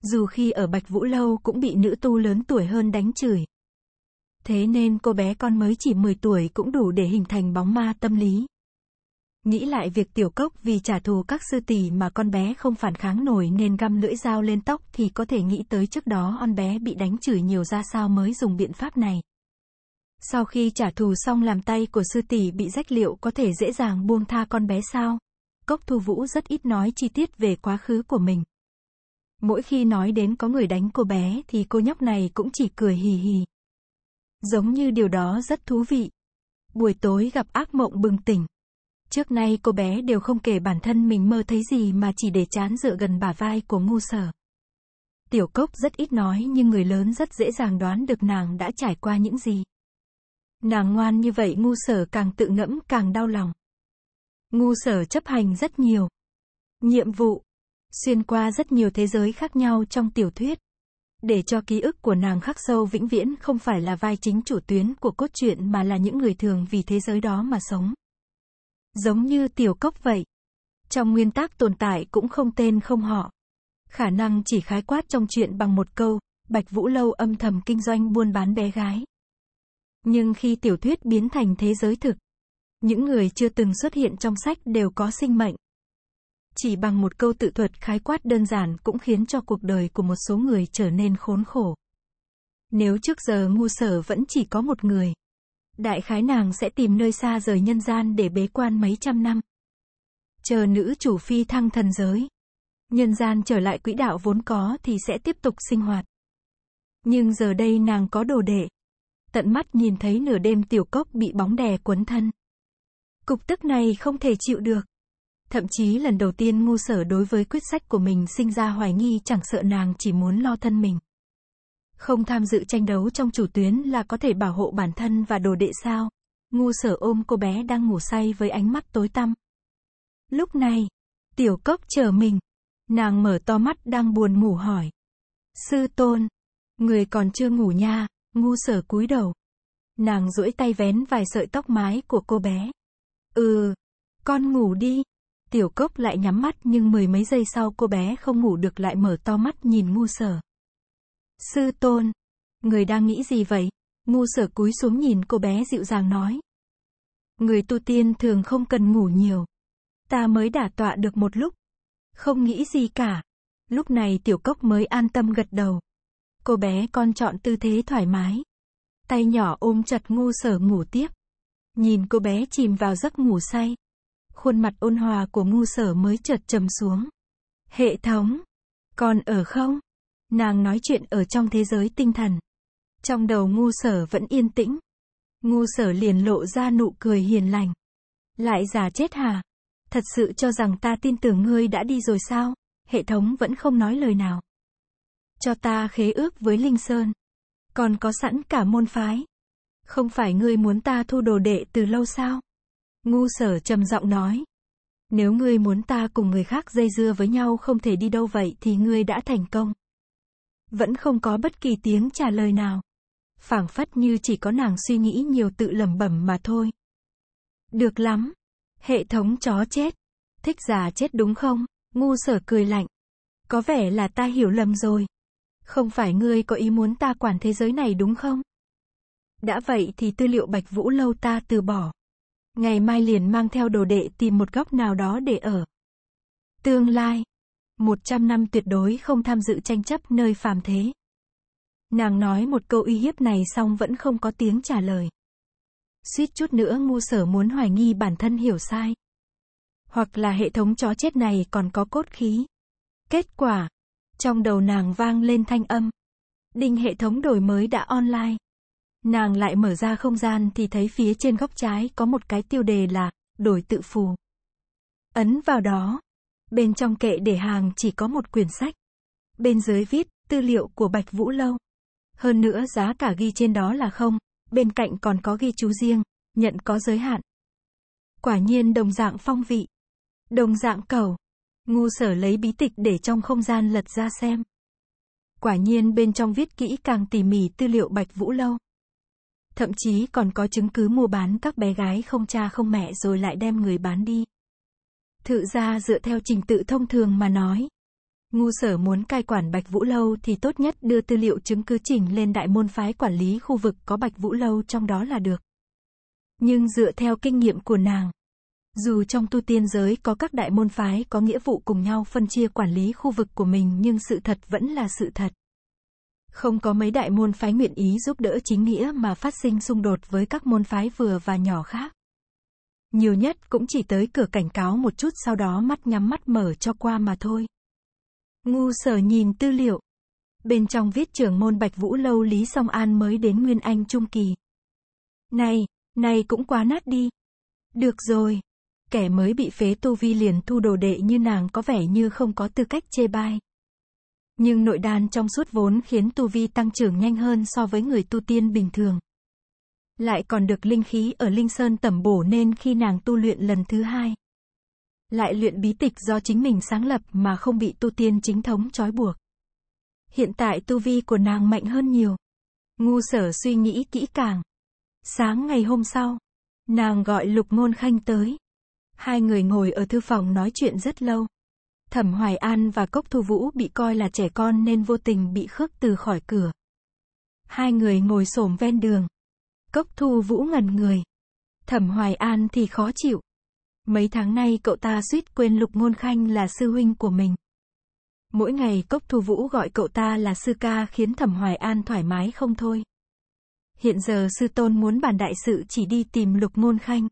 Dù khi ở Bạch Vũ Lâu cũng bị nữ tu lớn tuổi hơn đánh chửi. Thế nên cô bé con mới chỉ 10 tuổi cũng đủ để hình thành bóng ma tâm lý. Nghĩ lại việc tiểu cốc vì trả thù các sư tỷ mà con bé không phản kháng nổi nên găm lưỡi dao lên tóc thì có thể nghĩ tới trước đó con bé bị đánh chửi nhiều ra sao mới dùng biện pháp này. Sau khi trả thù xong làm tay của sư tỷ bị rách liệu có thể dễ dàng buông tha con bé sao? Cốc Thu Vũ rất ít nói chi tiết về quá khứ của mình. Mỗi khi nói đến có người đánh cô bé thì cô nhóc này cũng chỉ cười hì hì. Giống như điều đó rất thú vị. Buổi tối gặp ác mộng bừng tỉnh. Trước nay cô bé đều không kể bản thân mình mơ thấy gì mà chỉ để chán dựa gần bả vai của ngu sở. Tiểu cốc rất ít nói nhưng người lớn rất dễ dàng đoán được nàng đã trải qua những gì. Nàng ngoan như vậy ngu sở càng tự ngẫm càng đau lòng. Ngu sở chấp hành rất nhiều. Nhiệm vụ. Xuyên qua rất nhiều thế giới khác nhau trong tiểu thuyết. Để cho ký ức của nàng khắc sâu vĩnh viễn không phải là vai chính chủ tuyến của cốt truyện mà là những người thường vì thế giới đó mà sống giống như tiểu cốc vậy. Trong nguyên tắc tồn tại cũng không tên không họ. Khả năng chỉ khái quát trong chuyện bằng một câu, Bạch Vũ Lâu âm thầm kinh doanh buôn bán bé gái. Nhưng khi tiểu thuyết biến thành thế giới thực, những người chưa từng xuất hiện trong sách đều có sinh mệnh. Chỉ bằng một câu tự thuật khái quát đơn giản cũng khiến cho cuộc đời của một số người trở nên khốn khổ. Nếu trước giờ ngu sở vẫn chỉ có một người, Đại khái nàng sẽ tìm nơi xa rời nhân gian để bế quan mấy trăm năm. Chờ nữ chủ phi thăng thần giới. Nhân gian trở lại quỹ đạo vốn có thì sẽ tiếp tục sinh hoạt. Nhưng giờ đây nàng có đồ đệ. Tận mắt nhìn thấy nửa đêm tiểu cốc bị bóng đè quấn thân. Cục tức này không thể chịu được. Thậm chí lần đầu tiên ngu sở đối với quyết sách của mình sinh ra hoài nghi chẳng sợ nàng chỉ muốn lo thân mình. Không tham dự tranh đấu trong chủ tuyến là có thể bảo hộ bản thân và đồ đệ sao? Ngu sở ôm cô bé đang ngủ say với ánh mắt tối tăm. Lúc này, tiểu cốc chờ mình. Nàng mở to mắt đang buồn ngủ hỏi. Sư tôn, người còn chưa ngủ nha, ngu sở cúi đầu. Nàng duỗi tay vén vài sợi tóc mái của cô bé. Ừ, con ngủ đi. Tiểu cốc lại nhắm mắt nhưng mười mấy giây sau cô bé không ngủ được lại mở to mắt nhìn ngu sở. Sư tôn, người đang nghĩ gì vậy? Ngu sở cúi xuống nhìn cô bé dịu dàng nói. Người tu tiên thường không cần ngủ nhiều. Ta mới đả tọa được một lúc. Không nghĩ gì cả. Lúc này tiểu cốc mới an tâm gật đầu. Cô bé con chọn tư thế thoải mái. Tay nhỏ ôm chặt ngu sở ngủ tiếp. Nhìn cô bé chìm vào giấc ngủ say. Khuôn mặt ôn hòa của ngu sở mới chợt trầm xuống. Hệ thống. Con ở không? Nàng nói chuyện ở trong thế giới tinh thần. Trong đầu ngu sở vẫn yên tĩnh. Ngu sở liền lộ ra nụ cười hiền lành. Lại giả chết hà Thật sự cho rằng ta tin tưởng ngươi đã đi rồi sao? Hệ thống vẫn không nói lời nào. Cho ta khế ước với Linh Sơn. Còn có sẵn cả môn phái. Không phải ngươi muốn ta thu đồ đệ từ lâu sao? Ngu sở trầm giọng nói. Nếu ngươi muốn ta cùng người khác dây dưa với nhau không thể đi đâu vậy thì ngươi đã thành công. Vẫn không có bất kỳ tiếng trả lời nào. phảng phất như chỉ có nàng suy nghĩ nhiều tự lẩm bẩm mà thôi. Được lắm. Hệ thống chó chết. Thích già chết đúng không? Ngu sở cười lạnh. Có vẻ là ta hiểu lầm rồi. Không phải ngươi có ý muốn ta quản thế giới này đúng không? Đã vậy thì tư liệu Bạch Vũ lâu ta từ bỏ. Ngày mai liền mang theo đồ đệ tìm một góc nào đó để ở. Tương lai, 100 năm tuyệt đối không tham dự tranh chấp nơi phàm thế. Nàng nói một câu uy hiếp này xong vẫn không có tiếng trả lời. Suýt chút nữa ngu sở muốn hoài nghi bản thân hiểu sai. Hoặc là hệ thống chó chết này còn có cốt khí. Kết quả. Trong đầu nàng vang lên thanh âm. Đinh hệ thống đổi mới đã online. Nàng lại mở ra không gian thì thấy phía trên góc trái có một cái tiêu đề là đổi tự phù. Ấn vào đó, Bên trong kệ để hàng chỉ có một quyển sách. Bên dưới viết, tư liệu của Bạch Vũ Lâu. Hơn nữa giá cả ghi trên đó là không, bên cạnh còn có ghi chú riêng, nhận có giới hạn. Quả nhiên đồng dạng phong vị. Đồng dạng cầu. Ngu sở lấy bí tịch để trong không gian lật ra xem. Quả nhiên bên trong viết kỹ càng tỉ mỉ tư liệu Bạch Vũ Lâu. Thậm chí còn có chứng cứ mua bán các bé gái không cha không mẹ rồi lại đem người bán đi. Thự ra dựa theo trình tự thông thường mà nói. Ngu sở muốn cai quản Bạch Vũ Lâu thì tốt nhất đưa tư liệu chứng cứ chỉnh lên đại môn phái quản lý khu vực có Bạch Vũ Lâu trong đó là được. Nhưng dựa theo kinh nghiệm của nàng, dù trong tu tiên giới có các đại môn phái có nghĩa vụ cùng nhau phân chia quản lý khu vực của mình nhưng sự thật vẫn là sự thật. Không có mấy đại môn phái nguyện ý giúp đỡ chính nghĩa mà phát sinh xung đột với các môn phái vừa và nhỏ khác. Nhiều nhất cũng chỉ tới cửa cảnh cáo một chút sau đó mắt nhắm mắt mở cho qua mà thôi. Ngu sở nhìn tư liệu. Bên trong viết trưởng môn Bạch Vũ Lâu Lý Song An mới đến Nguyên Anh Trung Kỳ. Này, này cũng quá nát đi. Được rồi. Kẻ mới bị phế tu vi liền thu đồ đệ như nàng có vẻ như không có tư cách chê bai. Nhưng nội đan trong suốt vốn khiến tu vi tăng trưởng nhanh hơn so với người tu tiên bình thường. Lại còn được linh khí ở Linh Sơn tẩm bổ nên khi nàng tu luyện lần thứ hai. Lại luyện bí tịch do chính mình sáng lập mà không bị tu tiên chính thống trói buộc. Hiện tại tu vi của nàng mạnh hơn nhiều. Ngu sở suy nghĩ kỹ càng. Sáng ngày hôm sau, nàng gọi lục ngôn khanh tới. Hai người ngồi ở thư phòng nói chuyện rất lâu. Thẩm Hoài An và Cốc Thu Vũ bị coi là trẻ con nên vô tình bị khước từ khỏi cửa. Hai người ngồi xổm ven đường. Cốc Thu Vũ ngẩn người. Thẩm Hoài An thì khó chịu. Mấy tháng nay cậu ta suýt quên Lục Ngôn Khanh là sư huynh của mình. Mỗi ngày Cốc Thu Vũ gọi cậu ta là sư ca khiến Thẩm Hoài An thoải mái không thôi. Hiện giờ sư tôn muốn bàn đại sự chỉ đi tìm Lục Ngôn Khanh.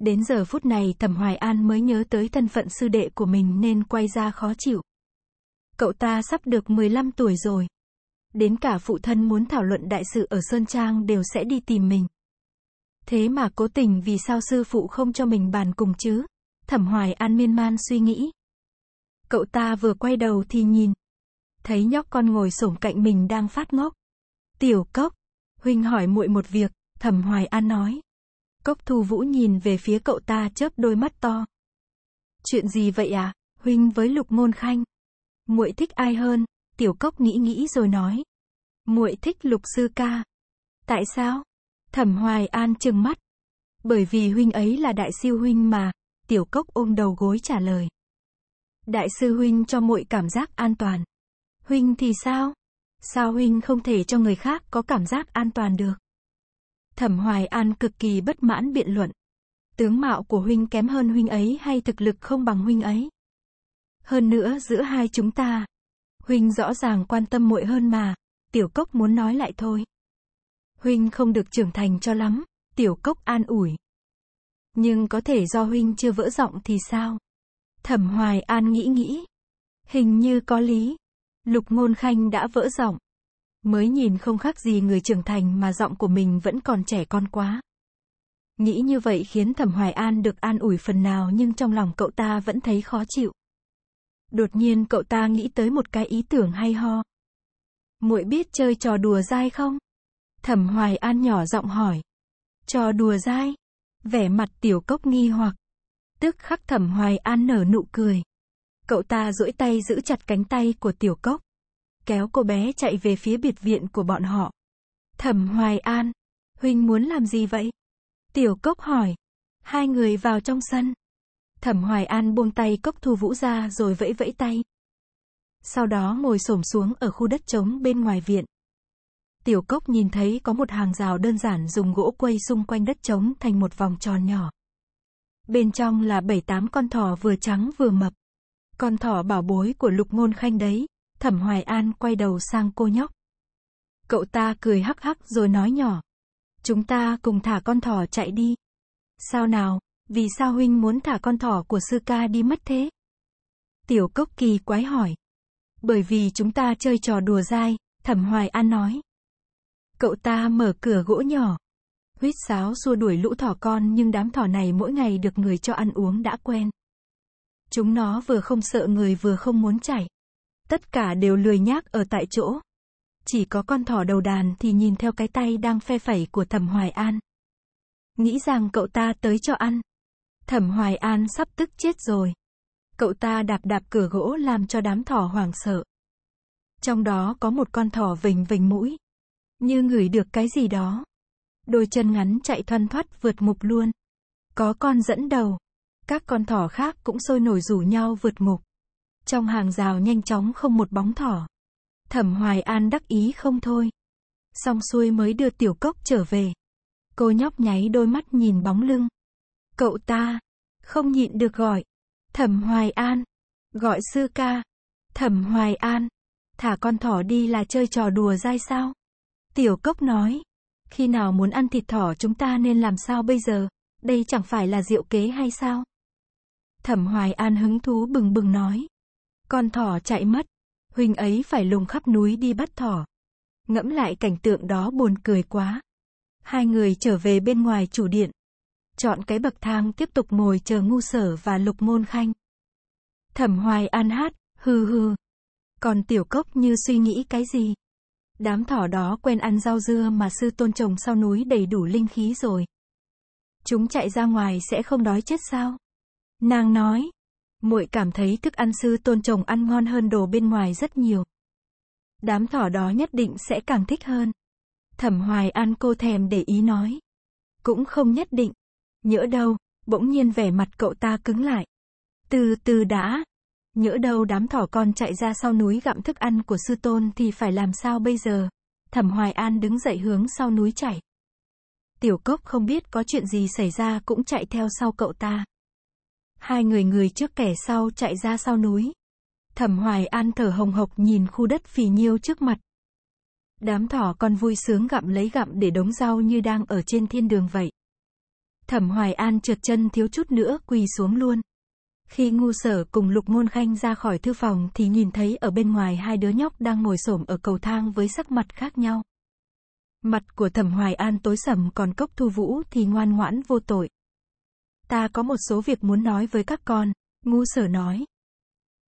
Đến giờ phút này Thẩm Hoài An mới nhớ tới thân phận sư đệ của mình nên quay ra khó chịu. Cậu ta sắp được 15 tuổi rồi. Đến cả phụ thân muốn thảo luận đại sự ở Sơn Trang đều sẽ đi tìm mình. Thế mà cố tình vì sao sư phụ không cho mình bàn cùng chứ? Thẩm Hoài An miên man suy nghĩ. Cậu ta vừa quay đầu thì nhìn. Thấy nhóc con ngồi xổm cạnh mình đang phát ngốc. Tiểu cốc. Huynh hỏi muội một việc, Thẩm Hoài An nói. Cốc Thu Vũ nhìn về phía cậu ta chớp đôi mắt to. Chuyện gì vậy à? Huynh với Lục Ngôn Khanh. Muội thích ai hơn? Tiểu Cốc nghĩ nghĩ rồi nói. muội thích lục sư ca. Tại sao? Thẩm Hoài An trừng mắt. Bởi vì huynh ấy là đại siêu huynh mà. Tiểu Cốc ôm đầu gối trả lời. Đại sư huynh cho muội cảm giác an toàn. Huynh thì sao? Sao huynh không thể cho người khác có cảm giác an toàn được? Thẩm Hoài An cực kỳ bất mãn biện luận. Tướng mạo của huynh kém hơn huynh ấy hay thực lực không bằng huynh ấy? Hơn nữa giữa hai chúng ta, Huynh rõ ràng quan tâm muội hơn mà. Tiểu cốc muốn nói lại thôi. Huynh không được trưởng thành cho lắm. Tiểu cốc an ủi. Nhưng có thể do Huynh chưa vỡ giọng thì sao? Thẩm Hoài An nghĩ nghĩ. Hình như có lý. Lục Ngôn Khanh đã vỡ giọng. Mới nhìn không khác gì người trưởng thành mà giọng của mình vẫn còn trẻ con quá. Nghĩ như vậy khiến Thẩm Hoài An được an ủi phần nào nhưng trong lòng cậu ta vẫn thấy khó chịu. Đột nhiên cậu ta nghĩ tới một cái ý tưởng hay ho. Muội biết chơi trò đùa dai không? Thẩm Hoài An nhỏ giọng hỏi. Trò đùa dai? Vẻ mặt tiểu cốc nghi hoặc. Tức khắc Thẩm Hoài An nở nụ cười. Cậu ta duỗi tay giữ chặt cánh tay của tiểu cốc. Kéo cô bé chạy về phía biệt viện của bọn họ. Thẩm Hoài An. Huynh muốn làm gì vậy? Tiểu cốc hỏi. Hai người vào trong sân. Thẩm Hoài An buông tay cốc thu vũ ra rồi vẫy vẫy tay. Sau đó ngồi xổm xuống ở khu đất trống bên ngoài viện. Tiểu cốc nhìn thấy có một hàng rào đơn giản dùng gỗ quay xung quanh đất trống thành một vòng tròn nhỏ. Bên trong là bảy tám con thỏ vừa trắng vừa mập. Con thỏ bảo bối của lục ngôn khanh đấy. Thẩm Hoài An quay đầu sang cô nhóc. Cậu ta cười hắc hắc rồi nói nhỏ. Chúng ta cùng thả con thỏ chạy đi. Sao nào? Vì sao huynh muốn thả con thỏ của sư ca đi mất thế? Tiểu cốc kỳ quái hỏi. Bởi vì chúng ta chơi trò đùa dai, thẩm hoài an nói. Cậu ta mở cửa gỗ nhỏ. Huyết sáo xua đuổi lũ thỏ con nhưng đám thỏ này mỗi ngày được người cho ăn uống đã quen. Chúng nó vừa không sợ người vừa không muốn chảy. Tất cả đều lười nhác ở tại chỗ. Chỉ có con thỏ đầu đàn thì nhìn theo cái tay đang phe phẩy của thẩm hoài an. Nghĩ rằng cậu ta tới cho ăn. Thẩm Hoài An sắp tức chết rồi. Cậu ta đạp đạp cửa gỗ làm cho đám thỏ hoảng sợ. Trong đó có một con thỏ vình vình mũi. Như ngửi được cái gì đó. Đôi chân ngắn chạy thoăn thoắt vượt ngục luôn. Có con dẫn đầu. Các con thỏ khác cũng sôi nổi rủ nhau vượt ngục. Trong hàng rào nhanh chóng không một bóng thỏ. Thẩm Hoài An đắc ý không thôi. Xong xuôi mới đưa tiểu cốc trở về. Cô nhóc nháy đôi mắt nhìn bóng lưng. Cậu ta không nhịn được gọi. Thẩm Hoài An, gọi sư ca. Thẩm Hoài An, thả con thỏ đi là chơi trò đùa dai sao? Tiểu Cốc nói, khi nào muốn ăn thịt thỏ chúng ta nên làm sao bây giờ? Đây chẳng phải là diệu kế hay sao? Thẩm Hoài An hứng thú bừng bừng nói. Con thỏ chạy mất, huynh ấy phải lùng khắp núi đi bắt thỏ. Ngẫm lại cảnh tượng đó buồn cười quá. Hai người trở về bên ngoài chủ điện, chọn cái bậc thang tiếp tục ngồi chờ ngu sở và lục môn khanh. Thẩm hoài an hát, hừ hừ. Còn tiểu cốc như suy nghĩ cái gì? Đám thỏ đó quen ăn rau dưa mà sư tôn trồng sau núi đầy đủ linh khí rồi. Chúng chạy ra ngoài sẽ không đói chết sao? Nàng nói. muội cảm thấy thức ăn sư tôn trồng ăn ngon hơn đồ bên ngoài rất nhiều. Đám thỏ đó nhất định sẽ càng thích hơn. Thẩm Hoài An cô thèm để ý nói. Cũng không nhất định. Nhỡ đâu, bỗng nhiên vẻ mặt cậu ta cứng lại. Từ từ đã. Nhỡ đâu đám thỏ con chạy ra sau núi gặm thức ăn của sư tôn thì phải làm sao bây giờ? Thẩm Hoài An đứng dậy hướng sau núi chạy Tiểu cốc không biết có chuyện gì xảy ra cũng chạy theo sau cậu ta. Hai người người trước kẻ sau chạy ra sau núi. Thẩm Hoài An thở hồng hộc nhìn khu đất phì nhiêu trước mặt. Đám thỏ con vui sướng gặm lấy gặm để đống rau như đang ở trên thiên đường vậy. Thẩm Hoài An trượt chân thiếu chút nữa quỳ xuống luôn. Khi ngu sở cùng Lục Ngôn Khanh ra khỏi thư phòng thì nhìn thấy ở bên ngoài hai đứa nhóc đang ngồi xổm ở cầu thang với sắc mặt khác nhau. Mặt của Thẩm Hoài An tối sầm còn cốc thu vũ thì ngoan ngoãn vô tội. Ta có một số việc muốn nói với các con, ngu sở nói.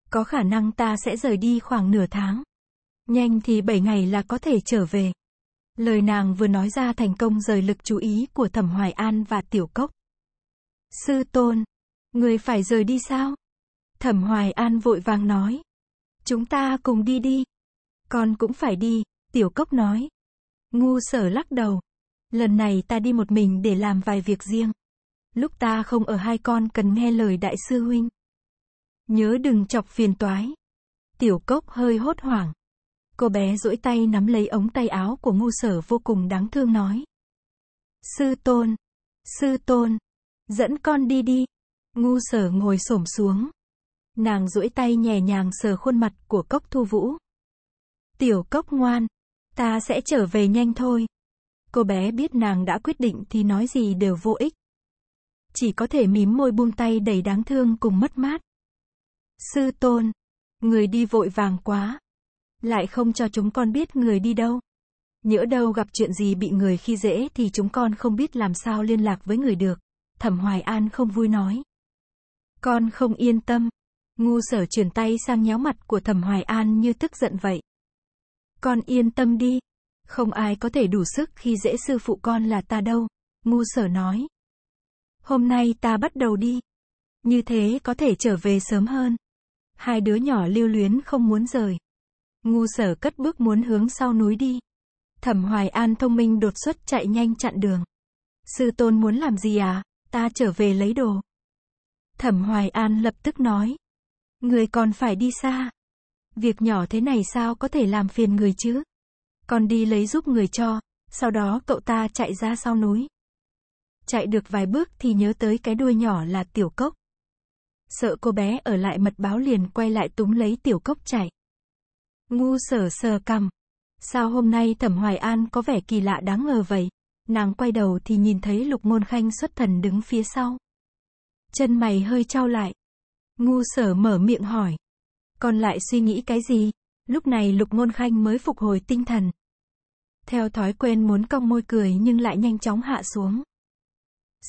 Có khả năng ta sẽ rời đi khoảng nửa tháng. Nhanh thì bảy ngày là có thể trở về. Lời nàng vừa nói ra thành công rời lực chú ý của Thẩm Hoài An và Tiểu Cốc. Sư tôn, người phải rời đi sao? Thẩm Hoài An vội vàng nói. Chúng ta cùng đi đi. Con cũng phải đi, Tiểu Cốc nói. Ngu sở lắc đầu. Lần này ta đi một mình để làm vài việc riêng. Lúc ta không ở hai con cần nghe lời đại sư huynh. Nhớ đừng chọc phiền toái. Tiểu Cốc hơi hốt hoảng. Cô bé duỗi tay nắm lấy ống tay áo của ngu sở vô cùng đáng thương nói. Sư tôn, sư tôn, dẫn con đi đi. Ngu sở ngồi xổm xuống. Nàng duỗi tay nhẹ nhàng sờ khuôn mặt của cốc thu vũ. Tiểu cốc ngoan, ta sẽ trở về nhanh thôi. Cô bé biết nàng đã quyết định thì nói gì đều vô ích. Chỉ có thể mím môi buông tay đầy đáng thương cùng mất mát. Sư tôn, người đi vội vàng quá lại không cho chúng con biết người đi đâu. Nhỡ đâu gặp chuyện gì bị người khi dễ thì chúng con không biết làm sao liên lạc với người được. Thẩm Hoài An không vui nói. Con không yên tâm. Ngu sở chuyển tay sang nhéo mặt của Thẩm Hoài An như tức giận vậy. Con yên tâm đi. Không ai có thể đủ sức khi dễ sư phụ con là ta đâu. Ngu sở nói. Hôm nay ta bắt đầu đi. Như thế có thể trở về sớm hơn. Hai đứa nhỏ lưu luyến không muốn rời. Ngu sở cất bước muốn hướng sau núi đi. Thẩm Hoài An thông minh đột xuất chạy nhanh chặn đường. Sư tôn muốn làm gì à? Ta trở về lấy đồ. Thẩm Hoài An lập tức nói. Người còn phải đi xa. Việc nhỏ thế này sao có thể làm phiền người chứ? Còn đi lấy giúp người cho. Sau đó cậu ta chạy ra sau núi. Chạy được vài bước thì nhớ tới cái đuôi nhỏ là tiểu cốc. Sợ cô bé ở lại mật báo liền quay lại túm lấy tiểu cốc chạy. Ngu sờ sờ cằm. Sao hôm nay Thẩm Hoài An có vẻ kỳ lạ đáng ngờ vậy? Nàng quay đầu thì nhìn thấy Lục Ngôn Khanh xuất thần đứng phía sau. Chân mày hơi trao lại. Ngu sở mở miệng hỏi. Còn lại suy nghĩ cái gì? Lúc này Lục Ngôn Khanh mới phục hồi tinh thần. Theo thói quen muốn cong môi cười nhưng lại nhanh chóng hạ xuống.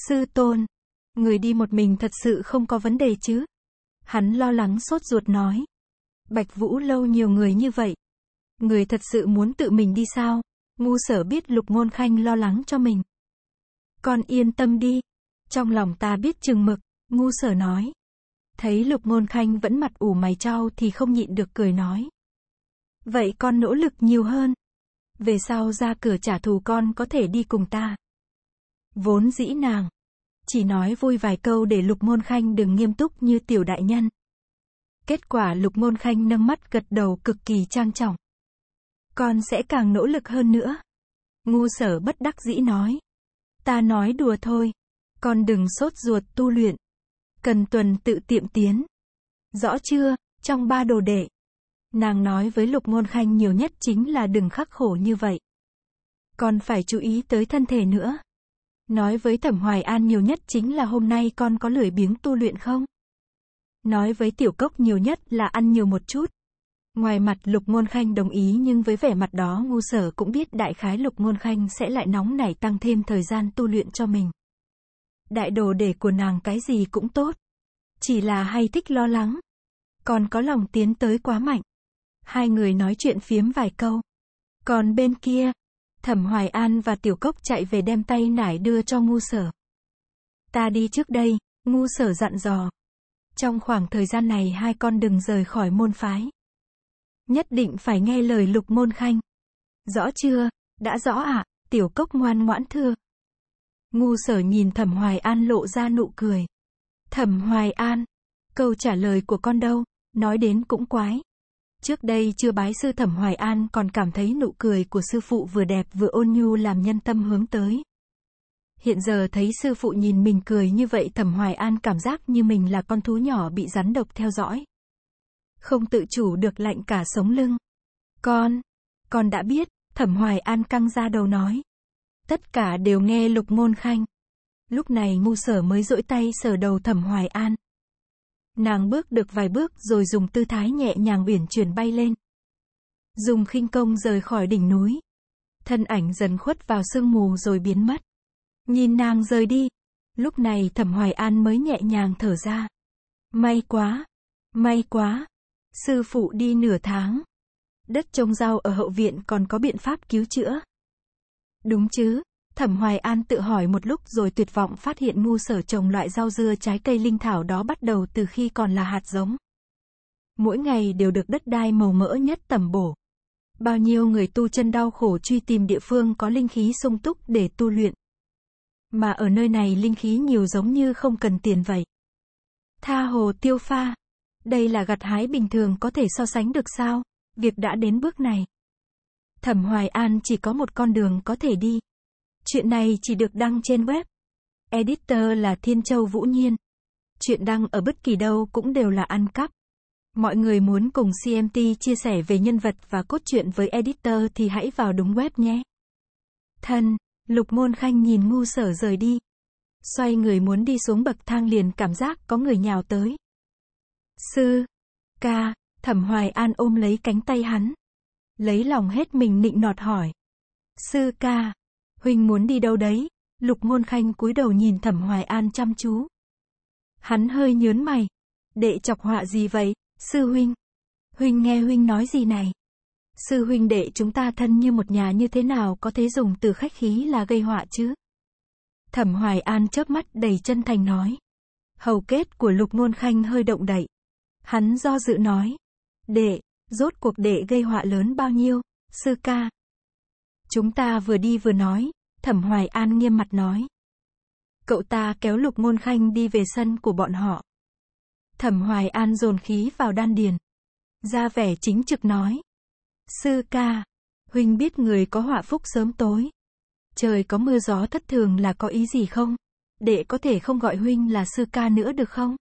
Sư tôn. Người đi một mình thật sự không có vấn đề chứ? Hắn lo lắng sốt ruột nói. Bạch Vũ lâu nhiều người như vậy. Người thật sự muốn tự mình đi sao? Ngu sở biết lục ngôn khanh lo lắng cho mình. Con yên tâm đi. Trong lòng ta biết chừng mực, ngu sở nói. Thấy lục ngôn khanh vẫn mặt ủ mày trao thì không nhịn được cười nói. Vậy con nỗ lực nhiều hơn. Về sau ra cửa trả thù con có thể đi cùng ta. Vốn dĩ nàng. Chỉ nói vui vài câu để lục ngôn khanh đừng nghiêm túc như tiểu đại nhân. Kết quả Lục môn Khanh nâng mắt gật đầu cực kỳ trang trọng. Con sẽ càng nỗ lực hơn nữa. Ngu sở bất đắc dĩ nói. Ta nói đùa thôi. Con đừng sốt ruột tu luyện. Cần tuần tự tiệm tiến. Rõ chưa, trong ba đồ đệ. Nàng nói với Lục môn Khanh nhiều nhất chính là đừng khắc khổ như vậy. Con phải chú ý tới thân thể nữa. Nói với Thẩm Hoài An nhiều nhất chính là hôm nay con có lười biếng tu luyện không? Nói với tiểu cốc nhiều nhất là ăn nhiều một chút. Ngoài mặt Lục Ngôn Khanh đồng ý nhưng với vẻ mặt đó ngu sở cũng biết đại khái Lục Ngôn Khanh sẽ lại nóng nảy tăng thêm thời gian tu luyện cho mình. Đại đồ để của nàng cái gì cũng tốt. Chỉ là hay thích lo lắng. Còn có lòng tiến tới quá mạnh. Hai người nói chuyện phiếm vài câu. Còn bên kia, Thẩm Hoài An và Tiểu Cốc chạy về đem tay nải đưa cho ngu sở. Ta đi trước đây, ngu sở dặn dò. Trong khoảng thời gian này hai con đừng rời khỏi môn phái. Nhất định phải nghe lời lục môn khanh. Rõ chưa? Đã rõ ạ, à? tiểu cốc ngoan ngoãn thưa. Ngu sở nhìn thẩm hoài an lộ ra nụ cười. Thẩm hoài an, câu trả lời của con đâu, nói đến cũng quái. Trước đây chưa bái sư Thẩm Hoài An còn cảm thấy nụ cười của sư phụ vừa đẹp vừa ôn nhu làm nhân tâm hướng tới, Hiện giờ thấy sư phụ nhìn mình cười như vậy Thẩm Hoài An cảm giác như mình là con thú nhỏ bị rắn độc theo dõi. Không tự chủ được lạnh cả sống lưng. Con, con đã biết, Thẩm Hoài An căng ra đầu nói. Tất cả đều nghe lục môn khanh. Lúc này ngu sở mới rỗi tay sờ đầu Thẩm Hoài An. Nàng bước được vài bước rồi dùng tư thái nhẹ nhàng uyển chuyển bay lên. Dùng khinh công rời khỏi đỉnh núi. Thân ảnh dần khuất vào sương mù rồi biến mất. Nhìn nàng rời đi. Lúc này Thẩm Hoài An mới nhẹ nhàng thở ra. May quá. May quá. Sư phụ đi nửa tháng. Đất trồng rau ở hậu viện còn có biện pháp cứu chữa. Đúng chứ. Thẩm Hoài An tự hỏi một lúc rồi tuyệt vọng phát hiện ngu sở trồng loại rau dưa trái cây linh thảo đó bắt đầu từ khi còn là hạt giống. Mỗi ngày đều được đất đai màu mỡ nhất tầm bổ. Bao nhiêu người tu chân đau khổ truy tìm địa phương có linh khí sung túc để tu luyện, mà ở nơi này linh khí nhiều giống như không cần tiền vậy. Tha hồ tiêu pha. Đây là gặt hái bình thường có thể so sánh được sao? Việc đã đến bước này. Thẩm Hoài An chỉ có một con đường có thể đi. Chuyện này chỉ được đăng trên web. Editor là Thiên Châu Vũ Nhiên. Chuyện đăng ở bất kỳ đâu cũng đều là ăn cắp. Mọi người muốn cùng CMT chia sẻ về nhân vật và cốt truyện với editor thì hãy vào đúng web nhé. Thân Lục môn khanh nhìn ngu sở rời đi. Xoay người muốn đi xuống bậc thang liền cảm giác có người nhào tới. Sư. Ca. Thẩm Hoài An ôm lấy cánh tay hắn. Lấy lòng hết mình nịnh nọt hỏi. Sư ca. Huynh muốn đi đâu đấy? Lục Môn khanh cúi đầu nhìn Thẩm Hoài An chăm chú. Hắn hơi nhớn mày. Đệ chọc họa gì vậy, sư huynh? Huynh nghe huynh nói gì này? Sư huynh đệ chúng ta thân như một nhà như thế nào có thể dùng từ khách khí là gây họa chứ? Thẩm Hoài An chớp mắt đầy chân thành nói. Hầu kết của Lục Ngôn Khanh hơi động đậy. Hắn do dự nói. Đệ, rốt cuộc đệ gây họa lớn bao nhiêu, sư ca. Chúng ta vừa đi vừa nói, Thẩm Hoài An nghiêm mặt nói. Cậu ta kéo Lục Ngôn Khanh đi về sân của bọn họ. Thẩm Hoài An dồn khí vào đan điền. Ra vẻ chính trực nói. Sư ca, huynh biết người có họa phúc sớm tối. Trời có mưa gió thất thường là có ý gì không? Đệ có thể không gọi huynh là sư ca nữa được không?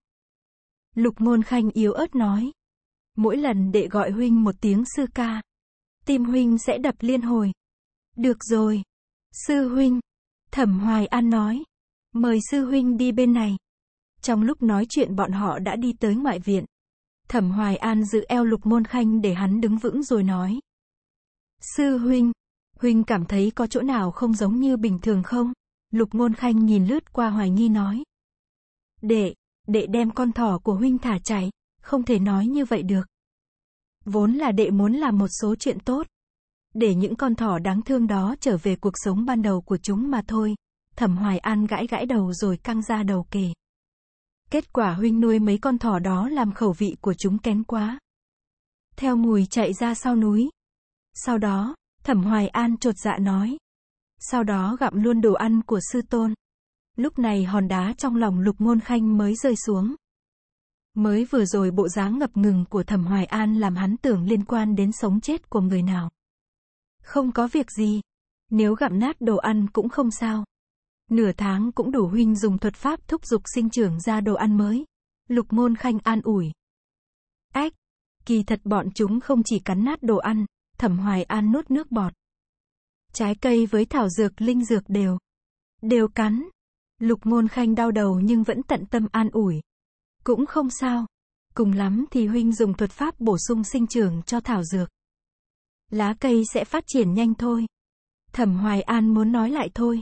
Lục ngôn khanh yếu ớt nói. Mỗi lần đệ gọi huynh một tiếng sư ca, tim huynh sẽ đập liên hồi. Được rồi. Sư huynh. Thẩm Hoài An nói. Mời sư huynh đi bên này. Trong lúc nói chuyện bọn họ đã đi tới ngoại viện. Thẩm Hoài An giữ eo Lục Môn Khanh để hắn đứng vững rồi nói. Sư Huynh, Huynh cảm thấy có chỗ nào không giống như bình thường không? Lục Môn Khanh nhìn lướt qua hoài nghi nói. Đệ, đệ đem con thỏ của Huynh thả chạy, không thể nói như vậy được. Vốn là đệ muốn làm một số chuyện tốt. Để những con thỏ đáng thương đó trở về cuộc sống ban đầu của chúng mà thôi. Thẩm Hoài An gãi gãi đầu rồi căng ra đầu kể. Kết quả huynh nuôi mấy con thỏ đó làm khẩu vị của chúng kén quá. Theo mùi chạy ra sau núi. Sau đó, Thẩm Hoài An trột dạ nói. Sau đó gặm luôn đồ ăn của sư tôn. Lúc này hòn đá trong lòng lục ngôn khanh mới rơi xuống. Mới vừa rồi bộ dáng ngập ngừng của Thẩm Hoài An làm hắn tưởng liên quan đến sống chết của người nào. Không có việc gì. Nếu gặm nát đồ ăn cũng không sao. Nửa tháng cũng đủ huynh dùng thuật pháp thúc giục sinh trưởng ra đồ ăn mới. Lục môn khanh an ủi. Ếch Kỳ thật bọn chúng không chỉ cắn nát đồ ăn, thẩm hoài an nuốt nước bọt. Trái cây với thảo dược linh dược đều. Đều cắn. Lục môn khanh đau đầu nhưng vẫn tận tâm an ủi. Cũng không sao. Cùng lắm thì huynh dùng thuật pháp bổ sung sinh trưởng cho thảo dược. Lá cây sẽ phát triển nhanh thôi. Thẩm Hoài An muốn nói lại thôi.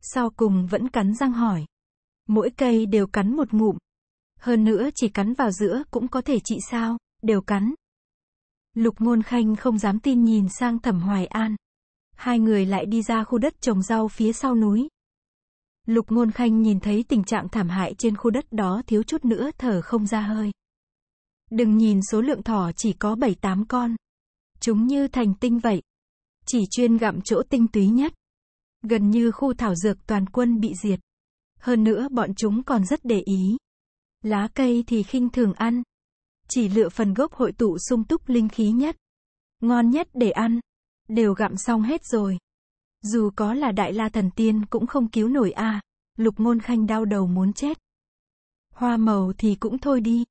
Sau cùng vẫn cắn răng hỏi. Mỗi cây đều cắn một ngụm. Hơn nữa chỉ cắn vào giữa cũng có thể trị sao, đều cắn. Lục ngôn khanh không dám tin nhìn sang thẩm hoài an. Hai người lại đi ra khu đất trồng rau phía sau núi. Lục ngôn khanh nhìn thấy tình trạng thảm hại trên khu đất đó thiếu chút nữa thở không ra hơi. Đừng nhìn số lượng thỏ chỉ có 7-8 con. Chúng như thành tinh vậy. Chỉ chuyên gặm chỗ tinh túy nhất. Gần như khu thảo dược toàn quân bị diệt. Hơn nữa bọn chúng còn rất để ý. Lá cây thì khinh thường ăn. Chỉ lựa phần gốc hội tụ sung túc linh khí nhất. Ngon nhất để ăn. Đều gặm xong hết rồi. Dù có là đại la thần tiên cũng không cứu nổi a. À. Lục ngôn khanh đau đầu muốn chết. Hoa màu thì cũng thôi đi.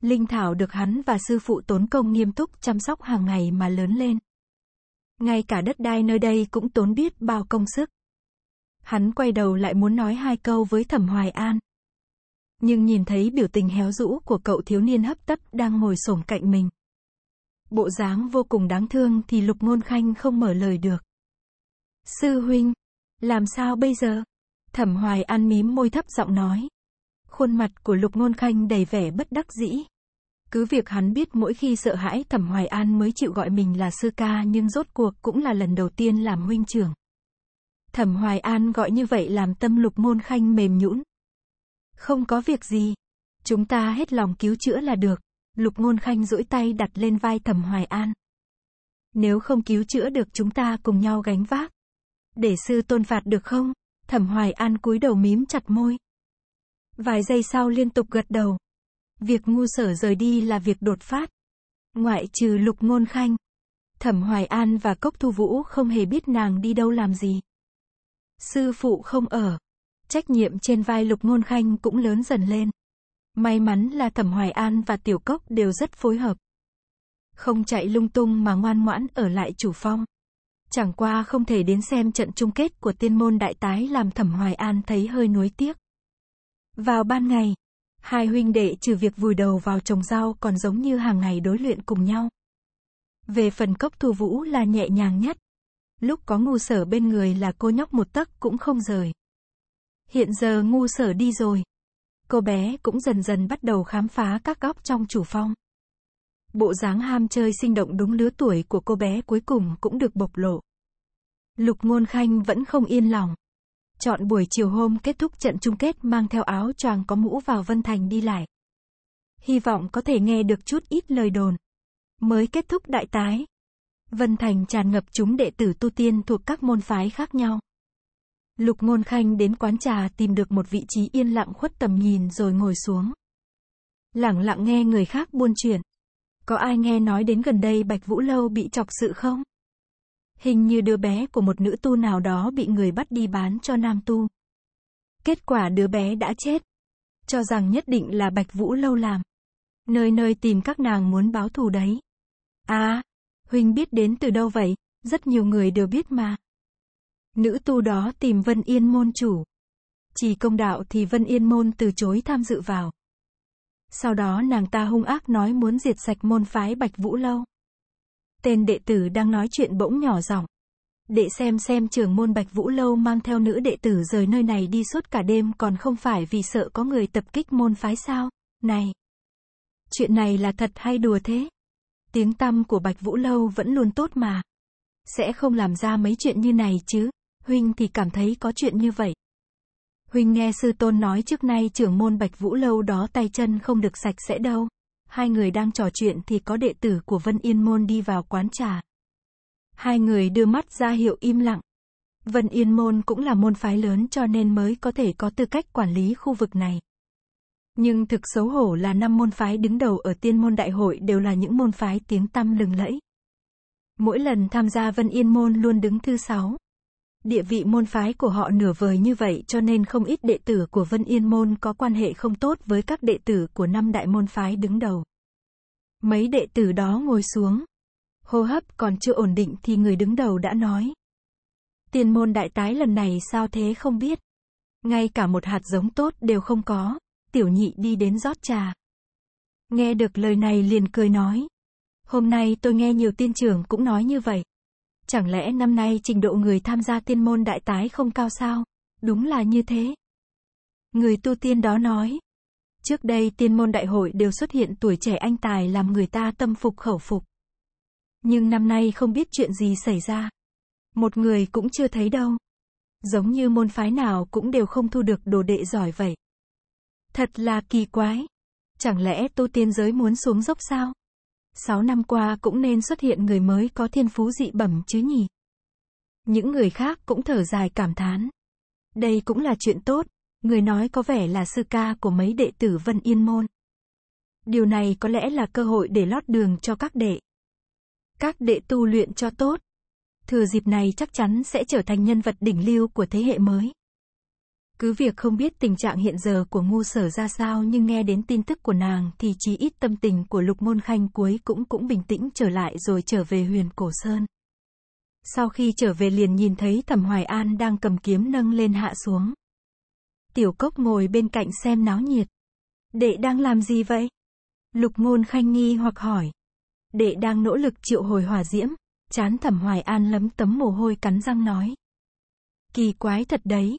Linh thảo được hắn và sư phụ tốn công nghiêm túc chăm sóc hàng ngày mà lớn lên ngay cả đất đai nơi đây cũng tốn biết bao công sức. Hắn quay đầu lại muốn nói hai câu với Thẩm Hoài An. Nhưng nhìn thấy biểu tình héo rũ của cậu thiếu niên hấp tấp đang ngồi xổm cạnh mình. Bộ dáng vô cùng đáng thương thì Lục Ngôn Khanh không mở lời được. Sư huynh, làm sao bây giờ? Thẩm Hoài An mím môi thấp giọng nói. Khuôn mặt của Lục Ngôn Khanh đầy vẻ bất đắc dĩ. Cứ việc hắn biết mỗi khi sợ hãi Thẩm Hoài An mới chịu gọi mình là sư ca nhưng rốt cuộc cũng là lần đầu tiên làm huynh trưởng. Thẩm Hoài An gọi như vậy làm tâm lục môn khanh mềm nhũn. Không có việc gì. Chúng ta hết lòng cứu chữa là được. Lục ngôn khanh duỗi tay đặt lên vai Thẩm Hoài An. Nếu không cứu chữa được chúng ta cùng nhau gánh vác. Để sư tôn phạt được không? Thẩm Hoài An cúi đầu mím chặt môi. Vài giây sau liên tục gật đầu. Việc ngu sở rời đi là việc đột phát. Ngoại trừ lục ngôn khanh. Thẩm Hoài An và Cốc Thu Vũ không hề biết nàng đi đâu làm gì. Sư phụ không ở. Trách nhiệm trên vai lục ngôn khanh cũng lớn dần lên. May mắn là Thẩm Hoài An và Tiểu Cốc đều rất phối hợp. Không chạy lung tung mà ngoan ngoãn ở lại chủ phong. Chẳng qua không thể đến xem trận chung kết của tiên môn đại tái làm Thẩm Hoài An thấy hơi nuối tiếc. Vào ban ngày, Hai huynh đệ trừ việc vùi đầu vào trồng rau còn giống như hàng ngày đối luyện cùng nhau. Về phần cốc thu vũ là nhẹ nhàng nhất. Lúc có ngu sở bên người là cô nhóc một tấc cũng không rời. Hiện giờ ngu sở đi rồi. Cô bé cũng dần dần bắt đầu khám phá các góc trong chủ phong. Bộ dáng ham chơi sinh động đúng lứa tuổi của cô bé cuối cùng cũng được bộc lộ. Lục ngôn khanh vẫn không yên lòng. Chọn buổi chiều hôm kết thúc trận chung kết mang theo áo choàng có mũ vào Vân Thành đi lại. Hy vọng có thể nghe được chút ít lời đồn. Mới kết thúc đại tái. Vân Thành tràn ngập chúng đệ tử tu tiên thuộc các môn phái khác nhau. Lục Ngôn Khanh đến quán trà tìm được một vị trí yên lặng khuất tầm nhìn rồi ngồi xuống. lặng lặng nghe người khác buôn chuyện. Có ai nghe nói đến gần đây Bạch Vũ Lâu bị chọc sự không? hình như đứa bé của một nữ tu nào đó bị người bắt đi bán cho nam tu. Kết quả đứa bé đã chết. Cho rằng nhất định là Bạch Vũ lâu làm. Nơi nơi tìm các nàng muốn báo thù đấy. À, Huynh biết đến từ đâu vậy? Rất nhiều người đều biết mà. Nữ tu đó tìm Vân Yên môn chủ. Chỉ công đạo thì Vân Yên môn từ chối tham dự vào. Sau đó nàng ta hung ác nói muốn diệt sạch môn phái Bạch Vũ Lâu. Tên đệ tử đang nói chuyện bỗng nhỏ giọng. Đệ xem xem trưởng môn Bạch Vũ Lâu mang theo nữ đệ tử rời nơi này đi suốt cả đêm còn không phải vì sợ có người tập kích môn phái sao. Này! Chuyện này là thật hay đùa thế? Tiếng tăm của Bạch Vũ Lâu vẫn luôn tốt mà. Sẽ không làm ra mấy chuyện như này chứ. Huynh thì cảm thấy có chuyện như vậy. Huynh nghe sư tôn nói trước nay trưởng môn Bạch Vũ Lâu đó tay chân không được sạch sẽ đâu. Hai người đang trò chuyện thì có đệ tử của Vân Yên Môn đi vào quán trà. Hai người đưa mắt ra hiệu im lặng. Vân Yên Môn cũng là môn phái lớn cho nên mới có thể có tư cách quản lý khu vực này. Nhưng thực xấu hổ là năm môn phái đứng đầu ở tiên môn đại hội đều là những môn phái tiếng tăm lừng lẫy. Mỗi lần tham gia Vân Yên Môn luôn đứng thứ sáu. Địa vị môn phái của họ nửa vời như vậy cho nên không ít đệ tử của Vân Yên Môn có quan hệ không tốt với các đệ tử của năm đại môn phái đứng đầu. Mấy đệ tử đó ngồi xuống. Hô hấp còn chưa ổn định thì người đứng đầu đã nói. Tiền môn đại tái lần này sao thế không biết. Ngay cả một hạt giống tốt đều không có. Tiểu nhị đi đến rót trà. Nghe được lời này liền cười nói. Hôm nay tôi nghe nhiều tiên trưởng cũng nói như vậy, Chẳng lẽ năm nay trình độ người tham gia tiên môn đại tái không cao sao? Đúng là như thế. Người tu tiên đó nói. Trước đây tiên môn đại hội đều xuất hiện tuổi trẻ anh tài làm người ta tâm phục khẩu phục. Nhưng năm nay không biết chuyện gì xảy ra. Một người cũng chưa thấy đâu. Giống như môn phái nào cũng đều không thu được đồ đệ giỏi vậy. Thật là kỳ quái. Chẳng lẽ tu tiên giới muốn xuống dốc sao? 6 năm qua cũng nên xuất hiện người mới có thiên phú dị bẩm chứ nhỉ. Những người khác cũng thở dài cảm thán. Đây cũng là chuyện tốt, người nói có vẻ là sư ca của mấy đệ tử Vân Yên Môn. Điều này có lẽ là cơ hội để lót đường cho các đệ. Các đệ tu luyện cho tốt. Thừa dịp này chắc chắn sẽ trở thành nhân vật đỉnh lưu của thế hệ mới. Cứ việc không biết tình trạng hiện giờ của ngô sở ra sao nhưng nghe đến tin tức của nàng thì chí ít tâm tình của lục môn khanh cuối cũng cũng bình tĩnh trở lại rồi trở về huyền cổ sơn. Sau khi trở về liền nhìn thấy thẩm Hoài An đang cầm kiếm nâng lên hạ xuống. Tiểu cốc ngồi bên cạnh xem náo nhiệt. Đệ đang làm gì vậy? Lục môn khanh nghi hoặc hỏi. Đệ đang nỗ lực triệu hồi hỏa diễm. Chán thẩm Hoài An lấm tấm mồ hôi cắn răng nói. Kỳ quái thật đấy,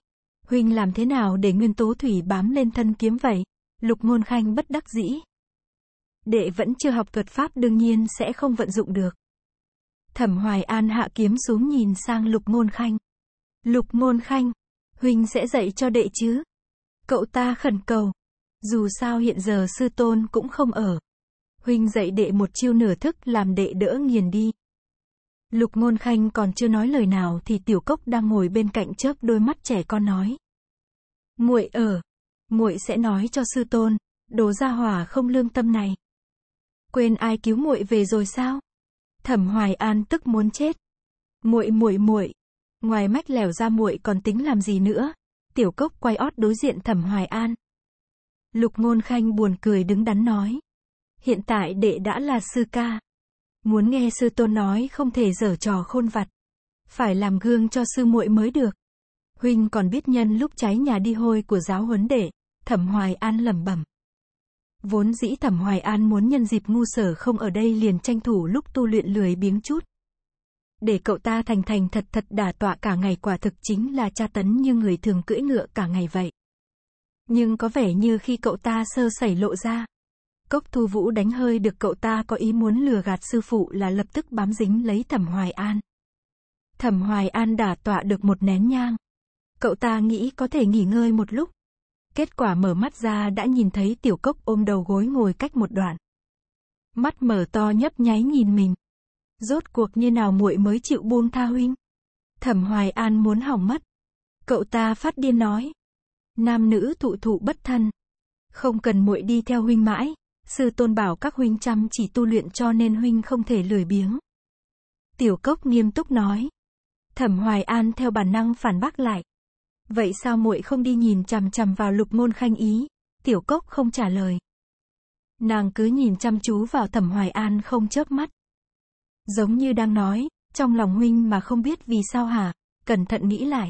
Huynh làm thế nào để nguyên tố thủy bám lên thân kiếm vậy? Lục ngôn khanh bất đắc dĩ. Đệ vẫn chưa học thuật pháp đương nhiên sẽ không vận dụng được. Thẩm Hoài An hạ kiếm xuống nhìn sang lục ngôn khanh. Lục ngôn khanh, Huynh sẽ dạy cho đệ chứ? Cậu ta khẩn cầu. Dù sao hiện giờ sư tôn cũng không ở. Huynh dạy đệ một chiêu nửa thức làm đệ đỡ nghiền đi. Lục Ngôn Khanh còn chưa nói lời nào thì Tiểu Cốc đang ngồi bên cạnh chớp đôi mắt trẻ con nói. Muội ở, muội sẽ nói cho sư tôn, đồ gia hỏa không lương tâm này. Quên ai cứu muội về rồi sao? Thẩm Hoài An tức muốn chết. Muội muội muội, ngoài mách lẻo ra muội còn tính làm gì nữa? Tiểu Cốc quay ót đối diện Thẩm Hoài An. Lục Ngôn Khanh buồn cười đứng đắn nói: "Hiện tại đệ đã là sư ca, Muốn nghe sư tôn nói không thể dở trò khôn vặt. Phải làm gương cho sư muội mới được. Huynh còn biết nhân lúc cháy nhà đi hôi của giáo huấn đệ, thẩm hoài an lẩm bẩm. Vốn dĩ thẩm hoài an muốn nhân dịp ngu sở không ở đây liền tranh thủ lúc tu luyện lười biếng chút. Để cậu ta thành thành thật thật đả tọa cả ngày quả thực chính là tra tấn như người thường cưỡi ngựa cả ngày vậy. Nhưng có vẻ như khi cậu ta sơ sẩy lộ ra, Cốc Thu Vũ đánh hơi được cậu ta có ý muốn lừa gạt sư phụ là lập tức bám dính lấy Thẩm Hoài An. Thẩm Hoài An đả tọa được một nén nhang. Cậu ta nghĩ có thể nghỉ ngơi một lúc. Kết quả mở mắt ra đã nhìn thấy tiểu cốc ôm đầu gối ngồi cách một đoạn. Mắt mở to nhấp nháy nhìn mình. Rốt cuộc như nào muội mới chịu buông tha huynh? Thẩm Hoài An muốn hỏng mất. Cậu ta phát điên nói. Nam nữ thụ thụ bất thân. Không cần muội đi theo huynh mãi. Sư tôn bảo các huynh chăm chỉ tu luyện cho nên huynh không thể lười biếng. Tiểu cốc nghiêm túc nói. Thẩm Hoài An theo bản năng phản bác lại. Vậy sao muội không đi nhìn chằm chằm vào lục môn khanh ý? Tiểu cốc không trả lời. Nàng cứ nhìn chăm chú vào thẩm Hoài An không chớp mắt. Giống như đang nói, trong lòng huynh mà không biết vì sao hả? Cẩn thận nghĩ lại,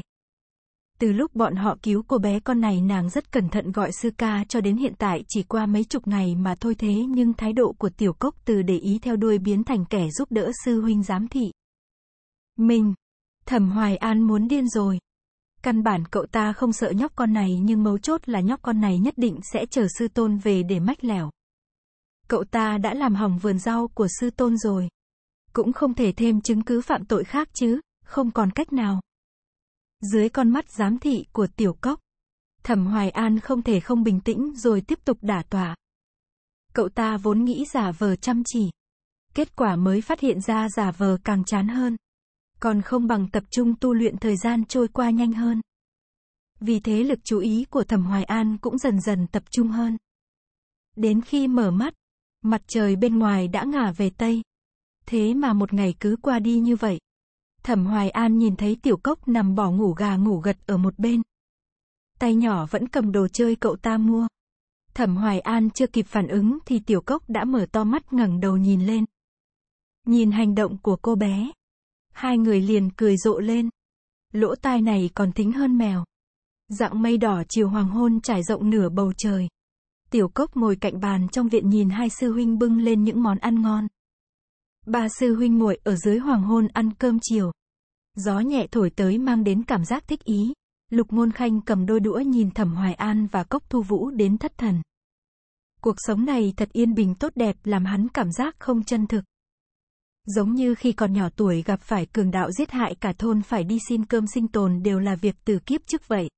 từ lúc bọn họ cứu cô bé con này nàng rất cẩn thận gọi sư ca cho đến hiện tại chỉ qua mấy chục ngày mà thôi thế nhưng thái độ của tiểu cốc từ để ý theo đuôi biến thành kẻ giúp đỡ sư huynh giám thị. Mình, thẩm hoài an muốn điên rồi. Căn bản cậu ta không sợ nhóc con này nhưng mấu chốt là nhóc con này nhất định sẽ chờ sư tôn về để mách lẻo. Cậu ta đã làm hỏng vườn rau của sư tôn rồi. Cũng không thể thêm chứng cứ phạm tội khác chứ, không còn cách nào. Dưới con mắt giám thị của tiểu cốc, Thẩm Hoài An không thể không bình tĩnh rồi tiếp tục đả tỏa. Cậu ta vốn nghĩ giả vờ chăm chỉ. Kết quả mới phát hiện ra giả vờ càng chán hơn. Còn không bằng tập trung tu luyện thời gian trôi qua nhanh hơn. Vì thế lực chú ý của Thẩm Hoài An cũng dần dần tập trung hơn. Đến khi mở mắt, mặt trời bên ngoài đã ngả về Tây. Thế mà một ngày cứ qua đi như vậy. Thẩm Hoài An nhìn thấy tiểu cốc nằm bỏ ngủ gà ngủ gật ở một bên. Tay nhỏ vẫn cầm đồ chơi cậu ta mua. Thẩm Hoài An chưa kịp phản ứng thì tiểu cốc đã mở to mắt ngẩng đầu nhìn lên. Nhìn hành động của cô bé. Hai người liền cười rộ lên. Lỗ tai này còn thính hơn mèo. Dạng mây đỏ chiều hoàng hôn trải rộng nửa bầu trời. Tiểu cốc ngồi cạnh bàn trong viện nhìn hai sư huynh bưng lên những món ăn ngon. Ba sư huynh muội ở dưới hoàng hôn ăn cơm chiều. Gió nhẹ thổi tới mang đến cảm giác thích ý. Lục Ngôn Khanh cầm đôi đũa nhìn Thẩm Hoài An và Cốc Thu Vũ đến thất thần. Cuộc sống này thật yên bình tốt đẹp làm hắn cảm giác không chân thực. Giống như khi còn nhỏ tuổi gặp phải cường đạo giết hại cả thôn phải đi xin cơm sinh tồn đều là việc từ kiếp trước vậy.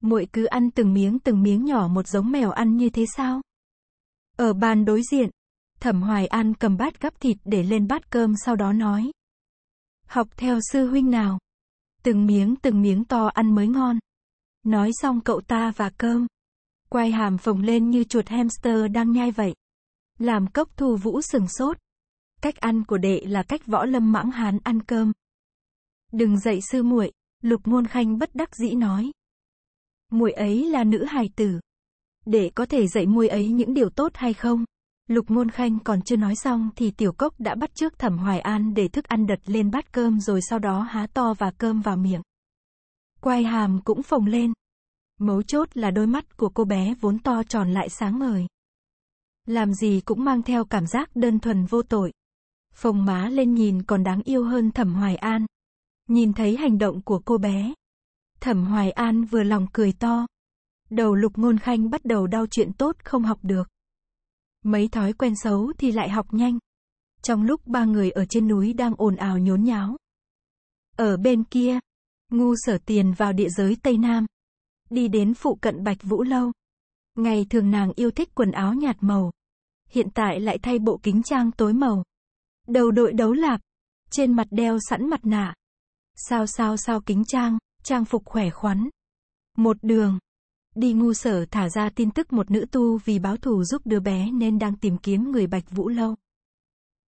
Muội cứ ăn từng miếng từng miếng nhỏ một giống mèo ăn như thế sao? Ở bàn đối diện, Thẩm Hoài An cầm bát gắp thịt để lên bát cơm sau đó nói. Học theo sư huynh nào. Từng miếng từng miếng to ăn mới ngon. Nói xong cậu ta và cơm. quay hàm phồng lên như chuột hamster đang nhai vậy. Làm cốc thu vũ sừng sốt. Cách ăn của đệ là cách võ lâm mãng hán ăn cơm. Đừng dậy sư muội, Lục Ngôn Khanh bất đắc dĩ nói. Muội ấy là nữ hài tử. Đệ có thể dạy muội ấy những điều tốt hay không? Lục Ngôn Khanh còn chưa nói xong thì tiểu cốc đã bắt trước Thẩm Hoài An để thức ăn đật lên bát cơm rồi sau đó há to và cơm vào miệng. Quay hàm cũng phồng lên. Mấu chốt là đôi mắt của cô bé vốn to tròn lại sáng ngời. Làm gì cũng mang theo cảm giác đơn thuần vô tội. Phồng má lên nhìn còn đáng yêu hơn Thẩm Hoài An. Nhìn thấy hành động của cô bé. Thẩm Hoài An vừa lòng cười to. Đầu lục ngôn khanh bắt đầu đau chuyện tốt không học được. Mấy thói quen xấu thì lại học nhanh. Trong lúc ba người ở trên núi đang ồn ào nhốn nháo. Ở bên kia, ngu sở tiền vào địa giới Tây Nam. Đi đến phụ cận Bạch Vũ Lâu. Ngày thường nàng yêu thích quần áo nhạt màu. Hiện tại lại thay bộ kính trang tối màu. Đầu đội đấu lạc. Trên mặt đeo sẵn mặt nạ. Sao sao sao kính trang, trang phục khỏe khoắn. Một đường, Đi ngu sở thả ra tin tức một nữ tu vì báo thù giúp đứa bé nên đang tìm kiếm người Bạch Vũ Lâu.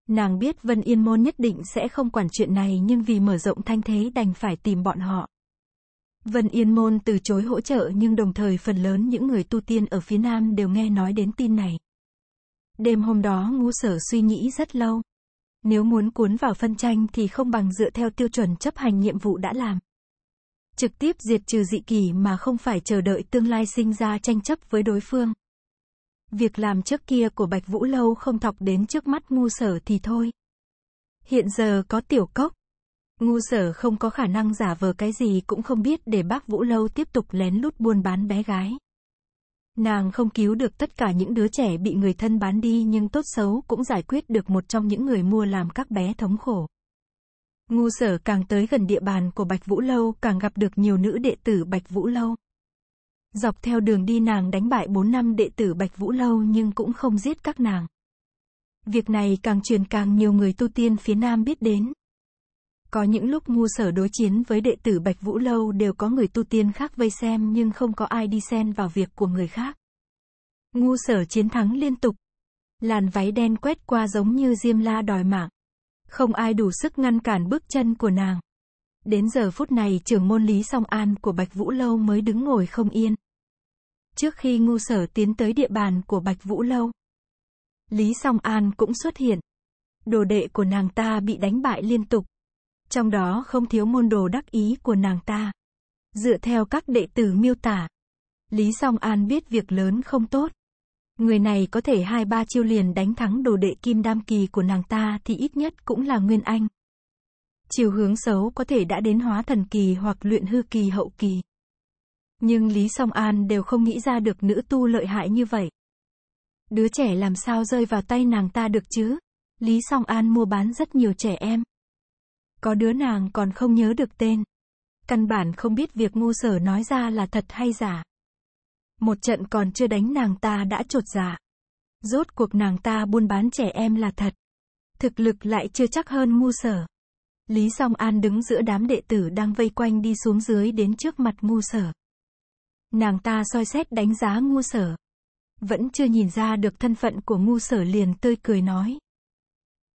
Nàng biết Vân Yên Môn nhất định sẽ không quản chuyện này nhưng vì mở rộng thanh thế đành phải tìm bọn họ. Vân Yên Môn từ chối hỗ trợ nhưng đồng thời phần lớn những người tu tiên ở phía Nam đều nghe nói đến tin này. Đêm hôm đó ngu sở suy nghĩ rất lâu. Nếu muốn cuốn vào phân tranh thì không bằng dựa theo tiêu chuẩn chấp hành nhiệm vụ đã làm trực tiếp diệt trừ dị kỳ mà không phải chờ đợi tương lai sinh ra tranh chấp với đối phương. Việc làm trước kia của Bạch Vũ Lâu không thọc đến trước mắt ngu sở thì thôi. Hiện giờ có tiểu cốc. Ngu sở không có khả năng giả vờ cái gì cũng không biết để bác Vũ Lâu tiếp tục lén lút buôn bán bé gái. Nàng không cứu được tất cả những đứa trẻ bị người thân bán đi nhưng tốt xấu cũng giải quyết được một trong những người mua làm các bé thống khổ. Ngu sở càng tới gần địa bàn của Bạch Vũ Lâu càng gặp được nhiều nữ đệ tử Bạch Vũ Lâu. Dọc theo đường đi nàng đánh bại 4 năm đệ tử Bạch Vũ Lâu nhưng cũng không giết các nàng. Việc này càng truyền càng nhiều người tu tiên phía Nam biết đến. Có những lúc ngu sở đối chiến với đệ tử Bạch Vũ Lâu đều có người tu tiên khác vây xem nhưng không có ai đi xen vào việc của người khác. Ngu sở chiến thắng liên tục. Làn váy đen quét qua giống như diêm la đòi mạng. Không ai đủ sức ngăn cản bước chân của nàng. Đến giờ phút này trưởng môn Lý Song An của Bạch Vũ Lâu mới đứng ngồi không yên. Trước khi ngu sở tiến tới địa bàn của Bạch Vũ Lâu, Lý Song An cũng xuất hiện. Đồ đệ của nàng ta bị đánh bại liên tục. Trong đó không thiếu môn đồ đắc ý của nàng ta. Dựa theo các đệ tử miêu tả, Lý Song An biết việc lớn không tốt, Người này có thể hai ba chiêu liền đánh thắng đồ đệ kim đam kỳ của nàng ta thì ít nhất cũng là nguyên anh. Chiều hướng xấu có thể đã đến hóa thần kỳ hoặc luyện hư kỳ hậu kỳ. Nhưng Lý Song An đều không nghĩ ra được nữ tu lợi hại như vậy. Đứa trẻ làm sao rơi vào tay nàng ta được chứ? Lý Song An mua bán rất nhiều trẻ em. Có đứa nàng còn không nhớ được tên. Căn bản không biết việc ngu sở nói ra là thật hay giả. Một trận còn chưa đánh nàng ta đã trột dạ. Rốt cuộc nàng ta buôn bán trẻ em là thật. Thực lực lại chưa chắc hơn ngu sở. Lý Song An đứng giữa đám đệ tử đang vây quanh đi xuống dưới đến trước mặt ngu sở. Nàng ta soi xét đánh giá ngu sở. Vẫn chưa nhìn ra được thân phận của ngu sở liền tươi cười nói.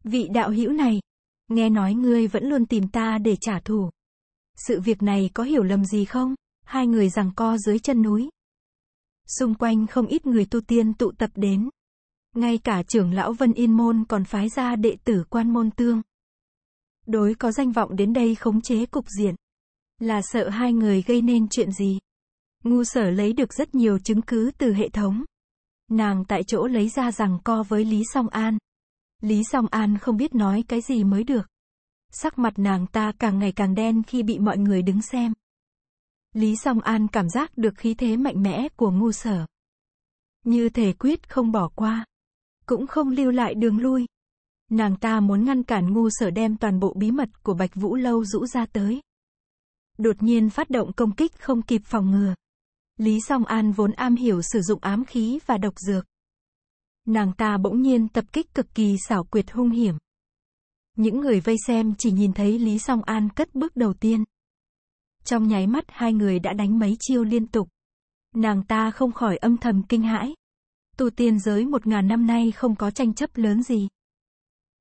Vị đạo hữu này, nghe nói ngươi vẫn luôn tìm ta để trả thù. Sự việc này có hiểu lầm gì không? Hai người rằng co dưới chân núi. Xung quanh không ít người tu tiên tụ tập đến. Ngay cả trưởng lão Vân Yên Môn còn phái ra đệ tử quan môn tương. Đối có danh vọng đến đây khống chế cục diện. Là sợ hai người gây nên chuyện gì. Ngu sở lấy được rất nhiều chứng cứ từ hệ thống. Nàng tại chỗ lấy ra rằng co với Lý Song An. Lý Song An không biết nói cái gì mới được. Sắc mặt nàng ta càng ngày càng đen khi bị mọi người đứng xem. Lý Song An cảm giác được khí thế mạnh mẽ của ngu sở. Như thể quyết không bỏ qua. Cũng không lưu lại đường lui. Nàng ta muốn ngăn cản ngu sở đem toàn bộ bí mật của Bạch Vũ Lâu rũ ra tới. Đột nhiên phát động công kích không kịp phòng ngừa. Lý Song An vốn am hiểu sử dụng ám khí và độc dược. Nàng ta bỗng nhiên tập kích cực kỳ xảo quyệt hung hiểm. Những người vây xem chỉ nhìn thấy Lý Song An cất bước đầu tiên. Trong nháy mắt hai người đã đánh mấy chiêu liên tục. Nàng ta không khỏi âm thầm kinh hãi. Tu tiên giới một ngàn năm nay không có tranh chấp lớn gì.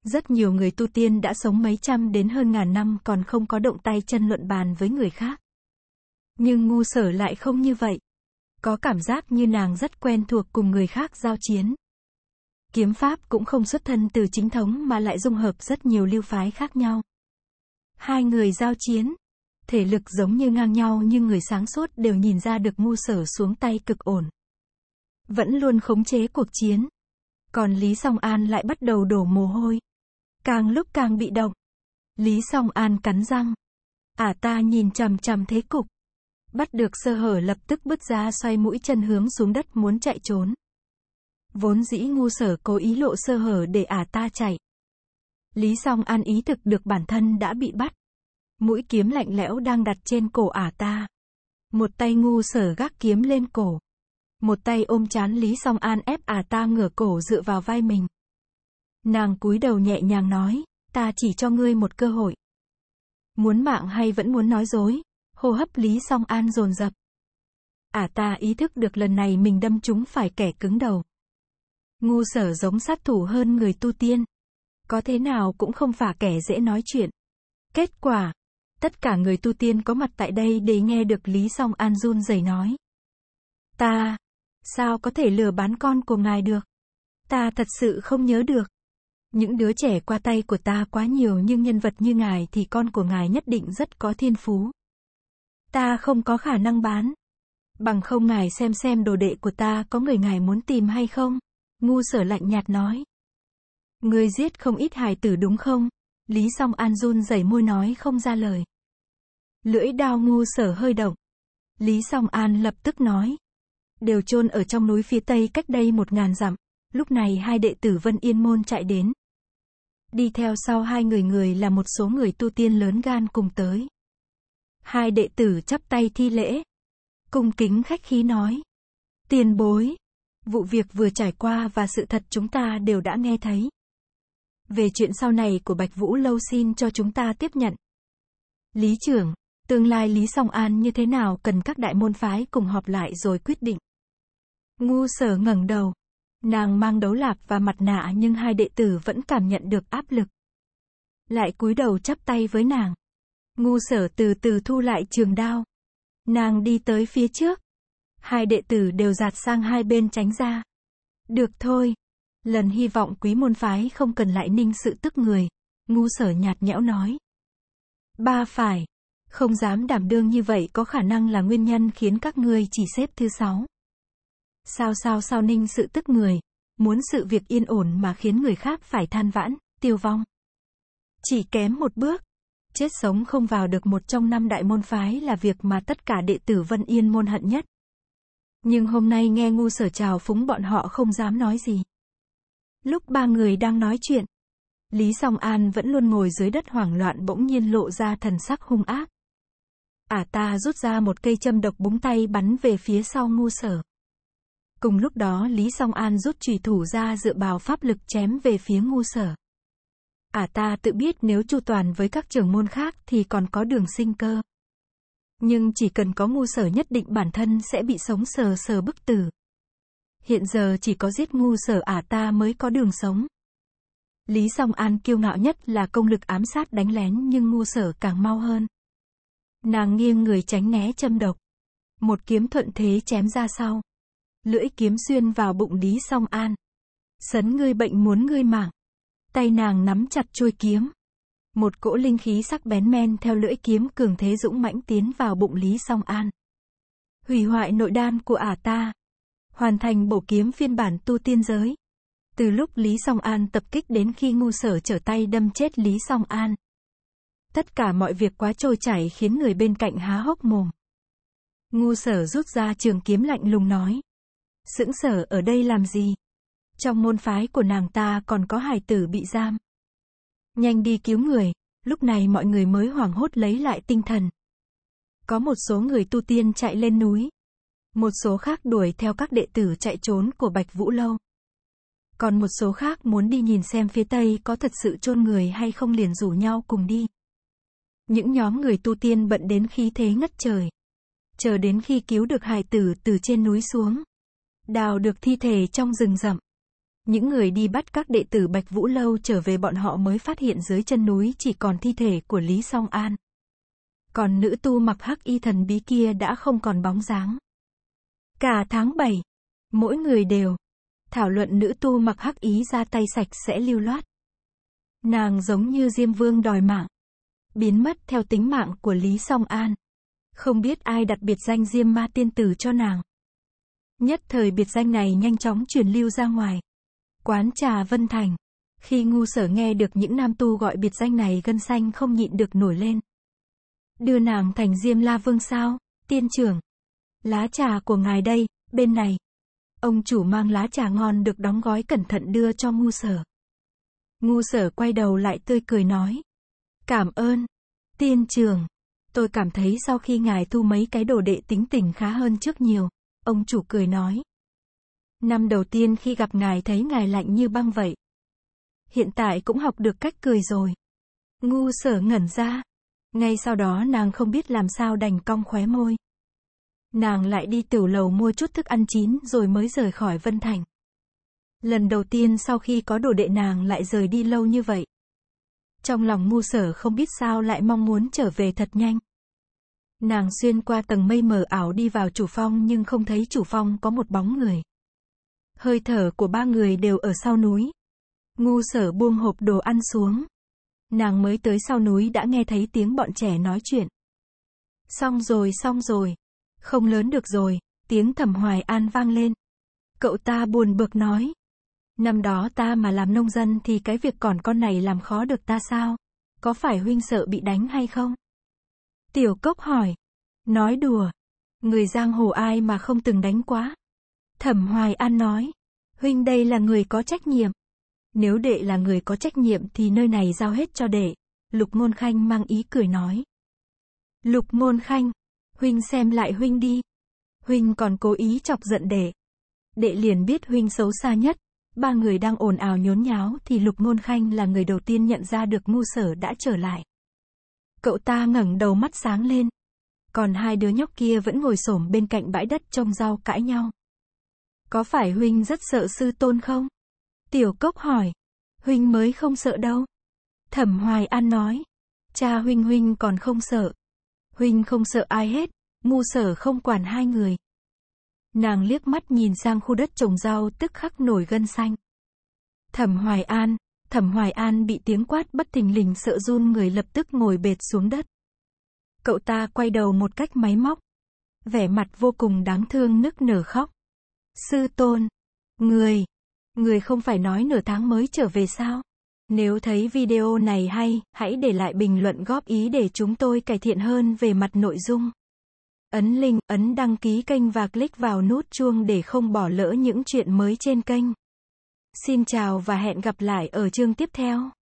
Rất nhiều người tu tiên đã sống mấy trăm đến hơn ngàn năm còn không có động tay chân luận bàn với người khác. Nhưng ngu sở lại không như vậy. Có cảm giác như nàng rất quen thuộc cùng người khác giao chiến. Kiếm pháp cũng không xuất thân từ chính thống mà lại dung hợp rất nhiều lưu phái khác nhau. Hai người giao chiến, thể lực giống như ngang nhau nhưng người sáng suốt đều nhìn ra được ngu sở xuống tay cực ổn. Vẫn luôn khống chế cuộc chiến. Còn Lý Song An lại bắt đầu đổ mồ hôi. Càng lúc càng bị động. Lý Song An cắn răng. Ả à ta nhìn chằm chằm thế cục. Bắt được sơ hở lập tức bứt ra xoay mũi chân hướng xuống đất muốn chạy trốn. Vốn dĩ ngu sở cố ý lộ sơ hở để Ả à ta chạy. Lý Song An ý thực được bản thân đã bị bắt. Mũi kiếm lạnh lẽo đang đặt trên cổ ả ta. Một tay ngu sở gác kiếm lên cổ. Một tay ôm chán Lý Song An ép ả ta ngửa cổ dựa vào vai mình. Nàng cúi đầu nhẹ nhàng nói, ta chỉ cho ngươi một cơ hội. Muốn mạng hay vẫn muốn nói dối? Hô hấp Lý Song An dồn dập. Ả à ta ý thức được lần này mình đâm chúng phải kẻ cứng đầu. Ngu sở giống sát thủ hơn người tu tiên. Có thế nào cũng không phải kẻ dễ nói chuyện. Kết quả, tất cả người tu tiên có mặt tại đây để nghe được Lý Song An run rẩy nói. Ta, sao có thể lừa bán con của ngài được? Ta thật sự không nhớ được. Những đứa trẻ qua tay của ta quá nhiều nhưng nhân vật như ngài thì con của ngài nhất định rất có thiên phú. Ta không có khả năng bán. Bằng không ngài xem xem đồ đệ của ta có người ngài muốn tìm hay không? Ngu sở lạnh nhạt nói. người giết không ít hài tử đúng không? Lý song an run rẩy môi nói không ra lời. Lưỡi đao ngu sở hơi động. Lý song an lập tức nói. Đều chôn ở trong núi phía tây cách đây một ngàn dặm. Lúc này hai đệ tử Vân Yên Môn chạy đến. Đi theo sau hai người người là một số người tu tiên lớn gan cùng tới. Hai đệ tử chắp tay thi lễ. Cung kính khách khí nói. Tiền bối. Vụ việc vừa trải qua và sự thật chúng ta đều đã nghe thấy. Về chuyện sau này của Bạch Vũ Lâu xin cho chúng ta tiếp nhận. Lý trưởng, tương lai Lý Song An như thế nào cần các đại môn phái cùng họp lại rồi quyết định. Ngu sở ngẩng đầu. Nàng mang đấu lạp và mặt nạ nhưng hai đệ tử vẫn cảm nhận được áp lực. Lại cúi đầu chắp tay với nàng. Ngu sở từ từ thu lại trường đao. Nàng đi tới phía trước. Hai đệ tử đều giạt sang hai bên tránh ra. Được thôi, Lần hy vọng quý môn phái không cần lại ninh sự tức người. Ngu sở nhạt nhẽo nói. Ba phải. Không dám đảm đương như vậy có khả năng là nguyên nhân khiến các ngươi chỉ xếp thứ sáu. Sao sao sao ninh sự tức người. Muốn sự việc yên ổn mà khiến người khác phải than vãn, tiêu vong. Chỉ kém một bước. Chết sống không vào được một trong năm đại môn phái là việc mà tất cả đệ tử Vân Yên môn hận nhất. Nhưng hôm nay nghe ngu sở trào phúng bọn họ không dám nói gì. Lúc ba người đang nói chuyện, Lý Song An vẫn luôn ngồi dưới đất hoảng loạn bỗng nhiên lộ ra thần sắc hung ác. Ả à ta rút ra một cây châm độc búng tay bắn về phía sau ngu sở. Cùng lúc đó Lý Song An rút trùy thủ ra dựa bào pháp lực chém về phía ngu sở. Ả à ta tự biết nếu chu toàn với các trưởng môn khác thì còn có đường sinh cơ. Nhưng chỉ cần có ngu sở nhất định bản thân sẽ bị sống sờ sờ bức tử hiện giờ chỉ có giết ngu sở ả ta mới có đường sống. Lý Song An kiêu ngạo nhất là công lực ám sát đánh lén nhưng ngu sở càng mau hơn. Nàng nghiêng người tránh né châm độc. Một kiếm thuận thế chém ra sau. Lưỡi kiếm xuyên vào bụng Lý Song An. Sấn ngươi bệnh muốn ngươi mảng. Tay nàng nắm chặt chuôi kiếm. Một cỗ linh khí sắc bén men theo lưỡi kiếm cường thế dũng mãnh tiến vào bụng Lý Song An. Hủy hoại nội đan của ả ta hoàn thành bổ kiếm phiên bản tu tiên giới. Từ lúc Lý Song An tập kích đến khi ngu sở trở tay đâm chết Lý Song An. Tất cả mọi việc quá trôi chảy khiến người bên cạnh há hốc mồm. Ngu sở rút ra trường kiếm lạnh lùng nói. Sững sở ở đây làm gì? Trong môn phái của nàng ta còn có hài tử bị giam. Nhanh đi cứu người, lúc này mọi người mới hoảng hốt lấy lại tinh thần. Có một số người tu tiên chạy lên núi, một số khác đuổi theo các đệ tử chạy trốn của Bạch Vũ Lâu. Còn một số khác muốn đi nhìn xem phía Tây có thật sự chôn người hay không liền rủ nhau cùng đi. Những nhóm người tu tiên bận đến khí thế ngất trời. Chờ đến khi cứu được hài tử từ trên núi xuống. Đào được thi thể trong rừng rậm. Những người đi bắt các đệ tử Bạch Vũ Lâu trở về bọn họ mới phát hiện dưới chân núi chỉ còn thi thể của Lý Song An. Còn nữ tu mặc hắc y thần bí kia đã không còn bóng dáng. Cả tháng 7, mỗi người đều thảo luận nữ tu mặc hắc ý ra tay sạch sẽ lưu loát. Nàng giống như Diêm Vương đòi mạng, biến mất theo tính mạng của Lý Song An. Không biết ai đặt biệt danh Diêm Ma Tiên Tử cho nàng. Nhất thời biệt danh này nhanh chóng truyền lưu ra ngoài. Quán trà Vân Thành. Khi ngu sở nghe được những nam tu gọi biệt danh này gân xanh không nhịn được nổi lên. Đưa nàng thành Diêm La Vương sao, tiên trưởng. Lá trà của ngài đây, bên này. Ông chủ mang lá trà ngon được đóng gói cẩn thận đưa cho ngu sở. Ngu sở quay đầu lại tươi cười nói. Cảm ơn. Tiên trường. Tôi cảm thấy sau khi ngài thu mấy cái đồ đệ tính tình khá hơn trước nhiều. Ông chủ cười nói. Năm đầu tiên khi gặp ngài thấy ngài lạnh như băng vậy. Hiện tại cũng học được cách cười rồi. Ngu sở ngẩn ra. Ngay sau đó nàng không biết làm sao đành cong khóe môi. Nàng lại đi tiểu lầu mua chút thức ăn chín rồi mới rời khỏi Vân Thành. Lần đầu tiên sau khi có đồ đệ nàng lại rời đi lâu như vậy. Trong lòng ngu sở không biết sao lại mong muốn trở về thật nhanh. Nàng xuyên qua tầng mây mờ ảo đi vào chủ phong nhưng không thấy chủ phong có một bóng người. Hơi thở của ba người đều ở sau núi. Ngu sở buông hộp đồ ăn xuống. Nàng mới tới sau núi đã nghe thấy tiếng bọn trẻ nói chuyện. Xong rồi xong rồi. Không lớn được rồi, tiếng thẩm hoài an vang lên. Cậu ta buồn bực nói. Năm đó ta mà làm nông dân thì cái việc còn con này làm khó được ta sao? Có phải huynh sợ bị đánh hay không? Tiểu cốc hỏi. Nói đùa. Người giang hồ ai mà không từng đánh quá. Thẩm Hoài An nói. Huynh đây là người có trách nhiệm. Nếu đệ là người có trách nhiệm thì nơi này giao hết cho đệ. Lục Ngôn Khanh mang ý cười nói. Lục Ngôn Khanh, Huynh xem lại huynh đi. Huynh còn cố ý chọc giận đệ. Đệ liền biết huynh xấu xa nhất. Ba người đang ồn ào nhốn nháo thì Lục Ngôn Khanh là người đầu tiên nhận ra được ngu sở đã trở lại. Cậu ta ngẩng đầu mắt sáng lên. Còn hai đứa nhóc kia vẫn ngồi xổm bên cạnh bãi đất trông rau cãi nhau. Có phải huynh rất sợ sư tôn không? Tiểu cốc hỏi. Huynh mới không sợ đâu. Thẩm Hoài An nói. Cha huynh huynh còn không sợ, Huynh không sợ ai hết, ngu sở không quản hai người. Nàng liếc mắt nhìn sang khu đất trồng rau tức khắc nổi gân xanh. Thẩm Hoài An, Thẩm Hoài An bị tiếng quát bất tình lình sợ run người lập tức ngồi bệt xuống đất. Cậu ta quay đầu một cách máy móc. Vẻ mặt vô cùng đáng thương nức nở khóc. Sư tôn, người, người không phải nói nửa tháng mới trở về sao? Nếu thấy video này hay, hãy để lại bình luận góp ý để chúng tôi cải thiện hơn về mặt nội dung. Ấn link, ấn đăng ký kênh và click vào nút chuông để không bỏ lỡ những chuyện mới trên kênh. Xin chào và hẹn gặp lại ở chương tiếp theo.